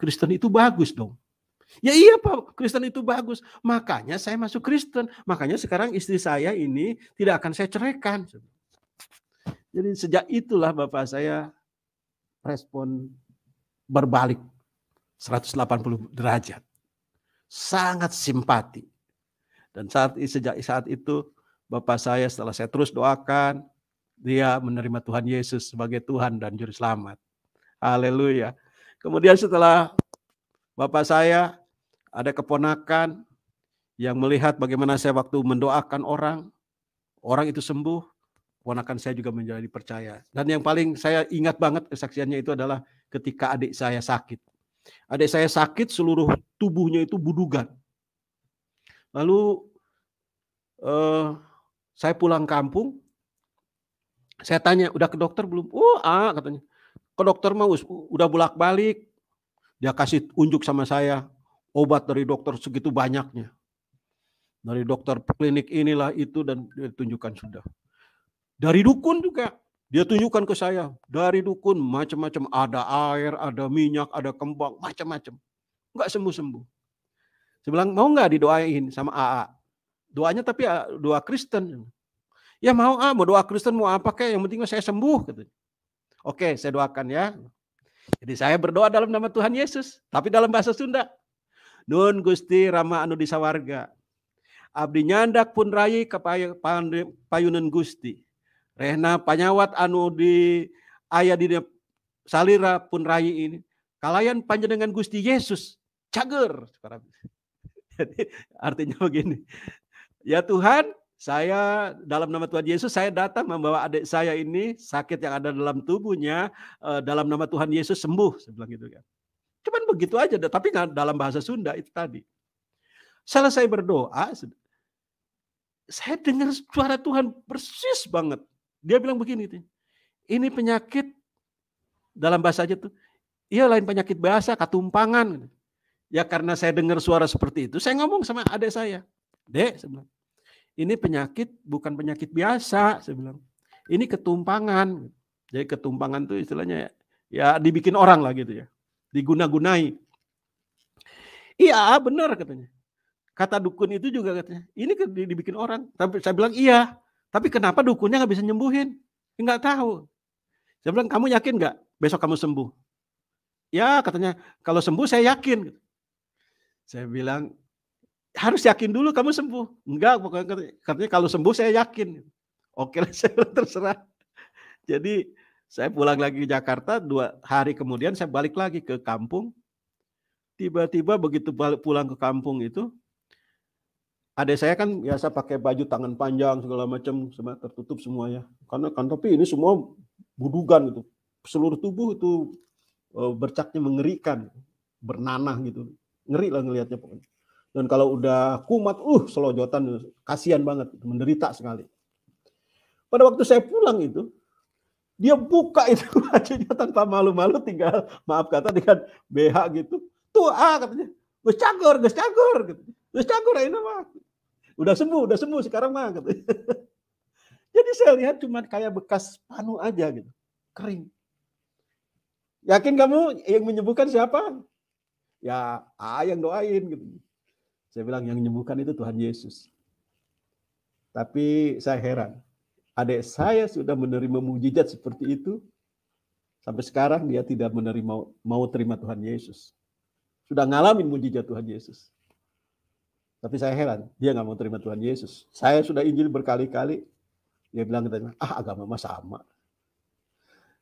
Kristen itu bagus dong. Ya iya Pak, Kristen itu bagus. Makanya saya masuk Kristen. Makanya sekarang istri saya ini tidak akan saya ceraikan. Jadi sejak itulah Bapak saya respon berbalik 180 derajat. Sangat simpati. Dan saat sejak saat itu Bapak saya setelah saya terus doakan, dia menerima Tuhan Yesus sebagai Tuhan dan Juru Selamat. Haleluya. Kemudian setelah Bapak saya ada keponakan yang melihat bagaimana saya waktu mendoakan orang, orang itu sembuh, ponakan saya juga menjadi percaya. Dan yang paling saya ingat banget kesaksiannya itu adalah ketika adik saya sakit. Adik saya sakit seluruh tubuhnya itu budugan. Lalu eh, saya pulang kampung, saya tanya, udah ke dokter belum? Oh, ah, katanya. Ke dokter mau, udah bolak-balik. Dia kasih unjuk sama saya obat dari dokter segitu banyaknya. Dari dokter klinik inilah itu dan ditunjukkan sudah. Dari dukun juga. Dia tunjukkan ke saya. Dari dukun macam-macam. Ada air, ada minyak, ada kembang. Macam-macam. Enggak sembuh-sembuh. Saya bilang, mau enggak didoain sama AA? Doanya tapi doa Kristen. Ya mau ah, mau doa Kristen mau apa kek, yang penting saya sembuh. Oke, saya doakan ya. Jadi saya berdoa dalam nama Tuhan Yesus, tapi dalam bahasa Sunda. Nun Gusti Rama Anu Disawarga. Abdi nyandak pun rayi ke payunan Gusti. Rehna panyawat anu di ayah di salira pun rayi ini. Kalian panjenengan Gusti Yesus cager. Jadi artinya begini. Ya Tuhan, saya dalam nama Tuhan Yesus saya datang membawa adik saya ini sakit yang ada dalam tubuhnya eh, dalam nama Tuhan Yesus sembuh sebelum gitu kan cuman begitu aja tapi dalam bahasa Sunda itu tadi selesai berdoa saya dengar suara Tuhan persis banget dia bilang begini, ini penyakit dalam bahasa aja tuh. Iya lain penyakit bahasa, ketumpangan. Ya karena saya dengar suara seperti itu, saya ngomong sama adik saya. Dek, saya ini penyakit bukan penyakit biasa, saya bilang. Ini ketumpangan. Jadi ketumpangan tuh istilahnya ya, ya dibikin orang lah gitu ya. Diguna-gunai. Iya benar katanya. Kata dukun itu juga katanya, ini dibikin orang. Tapi saya bilang iya, tapi kenapa dukunnya nggak bisa nyembuhin? Nggak tahu. Saya bilang, kamu yakin nggak besok kamu sembuh? Ya katanya, kalau sembuh saya yakin. Saya bilang, harus yakin dulu kamu sembuh. Enggak, pokoknya katanya kalau sembuh saya yakin. Oke lah, saya terserah. Jadi saya pulang lagi ke Jakarta, dua hari kemudian saya balik lagi ke kampung. Tiba-tiba begitu pulang ke kampung itu, ada saya kan biasa pakai baju tangan panjang segala macam, semua tertutup semua ya Karena kan tapi ini semua budugan itu. Seluruh tubuh itu e, bercaknya mengerikan, bernanah gitu. Ngeri lah ngelihatnya pokoknya. Dan kalau udah kumat, uh selojotan, kasihan banget, gitu, menderita sekali. Pada waktu saya pulang itu, dia buka itu bajunya tanpa malu-malu tinggal maaf kata dengan BH gitu tuh ah katanya gus cagur gus cagur gitu gus cagur ini mah udah sembuh, udah sembuh sekarang mah. Gitu. Jadi saya lihat cuma kayak bekas panu aja gitu, kering. Yakin kamu yang menyembuhkan siapa? Ya, ah yang doain gitu. Saya bilang yang menyembuhkan itu Tuhan Yesus. Tapi saya heran, adik saya sudah menerima mujizat seperti itu, sampai sekarang dia tidak menerima mau terima Tuhan Yesus. Sudah ngalamin mujizat Tuhan Yesus. Tapi saya heran, dia nggak mau terima Tuhan Yesus. Saya sudah injil berkali-kali, dia bilang kita, ah agama mah sama.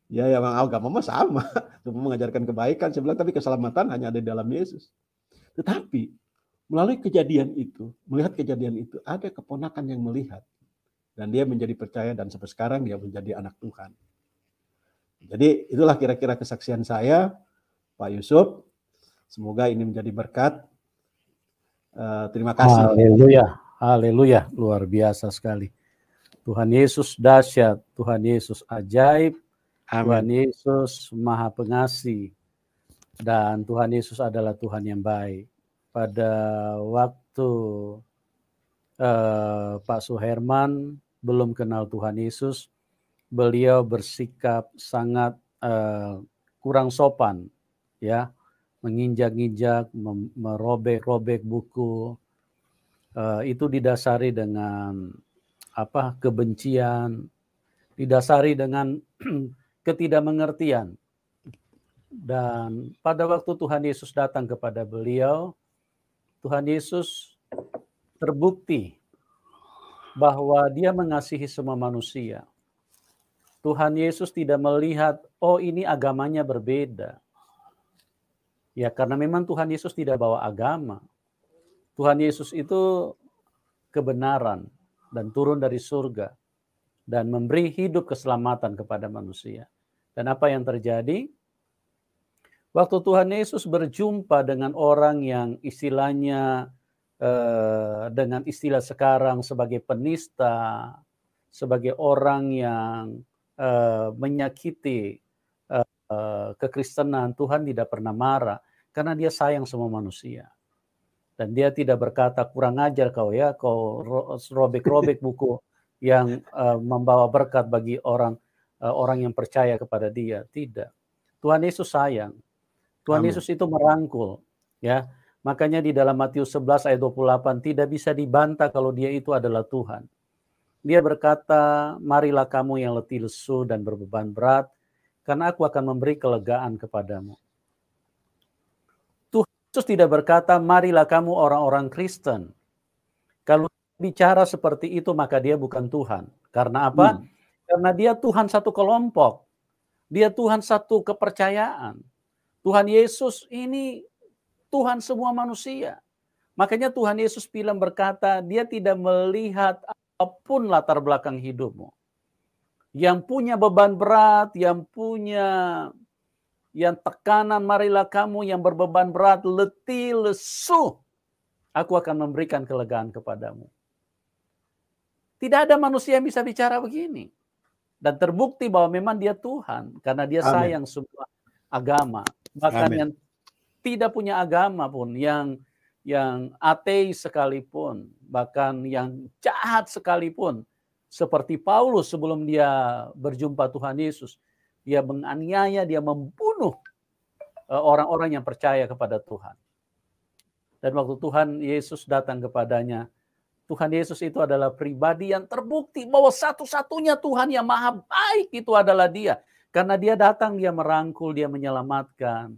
Ya, ya memang agama mah sama. Cuma mengajarkan kebaikan. Saya bilang, tapi keselamatan hanya ada di dalam Yesus. Tetapi melalui kejadian itu, melihat kejadian itu, ada keponakan yang melihat. Dan dia menjadi percaya dan sampai sekarang dia menjadi anak Tuhan. Jadi itulah kira-kira kesaksian saya, Pak Yusuf. Semoga ini menjadi berkat Eh, terima kasih. Haleluya. Haleluya. Luar biasa sekali. Tuhan Yesus dahsyat, Tuhan Yesus ajaib, Amen. Tuhan Yesus maha pengasih, dan Tuhan Yesus adalah Tuhan yang baik. Pada waktu uh, Pak Suherman belum kenal Tuhan Yesus, beliau bersikap sangat uh, kurang sopan, ya menginjak-injak, merobek-robek buku. Eh, itu didasari dengan apa? kebencian, didasari dengan ketidakmengertian. Dan pada waktu Tuhan Yesus datang kepada beliau, Tuhan Yesus terbukti bahwa dia mengasihi semua manusia. Tuhan Yesus tidak melihat, oh ini agamanya berbeda. Ya karena memang Tuhan Yesus tidak bawa agama. Tuhan Yesus itu kebenaran dan turun dari surga dan memberi hidup keselamatan kepada manusia. Dan apa yang terjadi? Waktu Tuhan Yesus berjumpa dengan orang yang istilahnya eh, dengan istilah sekarang sebagai penista, sebagai orang yang eh, menyakiti Eh, kekristenan Tuhan tidak pernah marah karena dia sayang semua manusia dan dia tidak berkata kurang ajar kau ya kau robek-robek buku yang uh, membawa berkat bagi orang uh, orang yang percaya kepada dia tidak Tuhan Yesus sayang Tuhan Amin. Yesus itu merangkul ya makanya di dalam Matius 11 ayat 28 tidak bisa dibantah kalau dia itu adalah Tuhan dia berkata marilah kamu yang letih lesu dan berbeban berat karena aku akan memberi kelegaan kepadamu. Tuhan Yesus tidak berkata, marilah kamu orang-orang Kristen. Kalau bicara seperti itu, maka dia bukan Tuhan. Karena apa? Hmm. Karena dia Tuhan satu kelompok. Dia Tuhan satu kepercayaan. Tuhan Yesus ini Tuhan semua manusia. Makanya Tuhan Yesus bilang berkata, dia tidak melihat apapun latar belakang hidupmu yang punya beban berat, yang punya yang tekanan, marilah kamu yang berbeban berat, letih, lesu. Aku akan memberikan kelegaan kepadamu. Tidak ada manusia yang bisa bicara begini. Dan terbukti bahwa memang dia Tuhan. Karena dia Amen. sayang semua agama. Bahkan Amen. yang tidak punya agama pun, yang yang ateis sekalipun, bahkan yang jahat sekalipun, seperti Paulus sebelum dia berjumpa Tuhan Yesus, dia menganiaya, dia membunuh eh, orang-orang yang percaya kepada Tuhan. Dan waktu Tuhan Yesus datang kepadanya, Tuhan Yesus itu adalah pribadi yang terbukti bahwa satu-satunya Tuhan yang maha baik itu adalah dia. Karena dia datang, dia merangkul, dia menyelamatkan.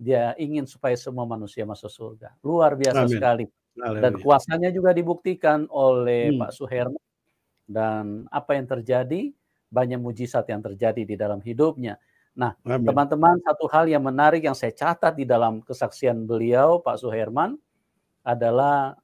Dia ingin supaya semua manusia masuk surga. Luar biasa Amin. sekali. Dan kuasanya juga dibuktikan oleh hmm. Pak Suherman dan apa yang terjadi banyak mujizat yang terjadi di dalam hidupnya. Nah, teman-teman, satu hal yang menarik yang saya catat di dalam kesaksian beliau, Pak Suherman, adalah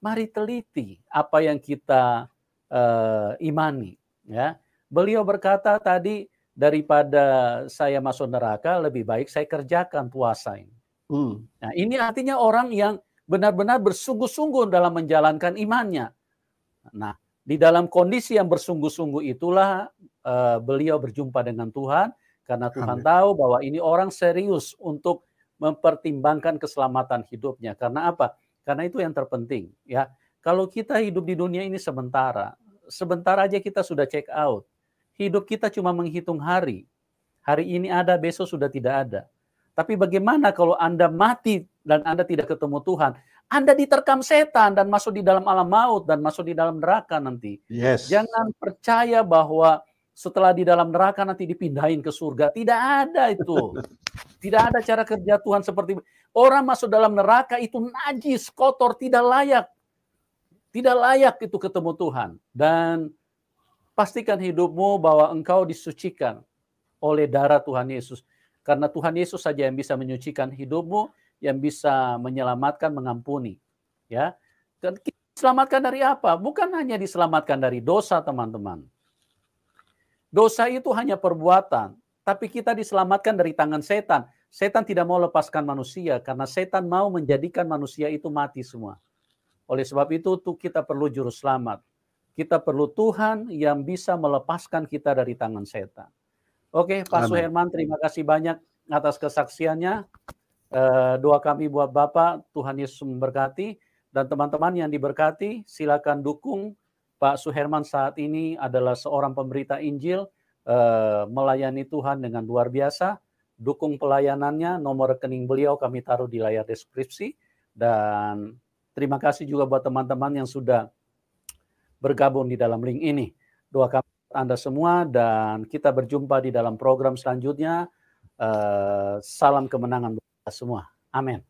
mari teliti apa yang kita uh, imani. Ya, beliau berkata tadi daripada saya masuk neraka, lebih baik saya kerjakan puasa ini. Hmm. Nah, ini artinya orang yang benar-benar bersungguh-sungguh dalam menjalankan imannya. Nah, di dalam kondisi yang bersungguh-sungguh itulah uh, beliau berjumpa dengan Tuhan karena Tuhan Amin. tahu bahwa ini orang serius untuk mempertimbangkan keselamatan hidupnya. Karena apa? Karena itu yang terpenting, ya. Kalau kita hidup di dunia ini sementara, sebentar aja kita sudah check out. Hidup kita cuma menghitung hari. Hari ini ada, besok sudah tidak ada. Tapi bagaimana kalau Anda mati dan Anda tidak ketemu Tuhan? Anda diterkam setan dan masuk di dalam alam maut dan masuk di dalam neraka nanti. Yes. Jangan percaya bahwa setelah di dalam neraka nanti dipindahin ke surga. Tidak ada itu. Tidak ada cara kerja Tuhan seperti orang masuk dalam neraka itu najis, kotor, tidak layak. Tidak layak itu ketemu Tuhan. Dan pastikan hidupmu bahwa engkau disucikan oleh darah Tuhan Yesus. Karena Tuhan Yesus saja yang bisa menyucikan hidupmu yang bisa menyelamatkan, mengampuni. Ya, dan diselamatkan dari apa? Bukan hanya diselamatkan dari dosa, teman-teman. Dosa itu hanya perbuatan, tapi kita diselamatkan dari tangan setan. Setan tidak mau lepaskan manusia karena setan mau menjadikan manusia itu mati semua. Oleh sebab itu tuh kita perlu juru selamat. Kita perlu Tuhan yang bisa melepaskan kita dari tangan setan. Oke, Pak Suherman, terima kasih banyak atas kesaksiannya. Eh, doa kami buat Bapak, Tuhan Yesus memberkati. Dan teman-teman yang diberkati, silakan dukung Pak Suherman saat ini adalah seorang pemberita Injil, eh, melayani Tuhan dengan luar biasa. Dukung pelayanannya, nomor rekening beliau kami taruh di layar deskripsi. Dan terima kasih juga buat teman-teman yang sudah bergabung di dalam link ini. Doa kami Anda semua dan kita berjumpa di dalam program selanjutnya. Eh, salam kemenangan semua. Amin.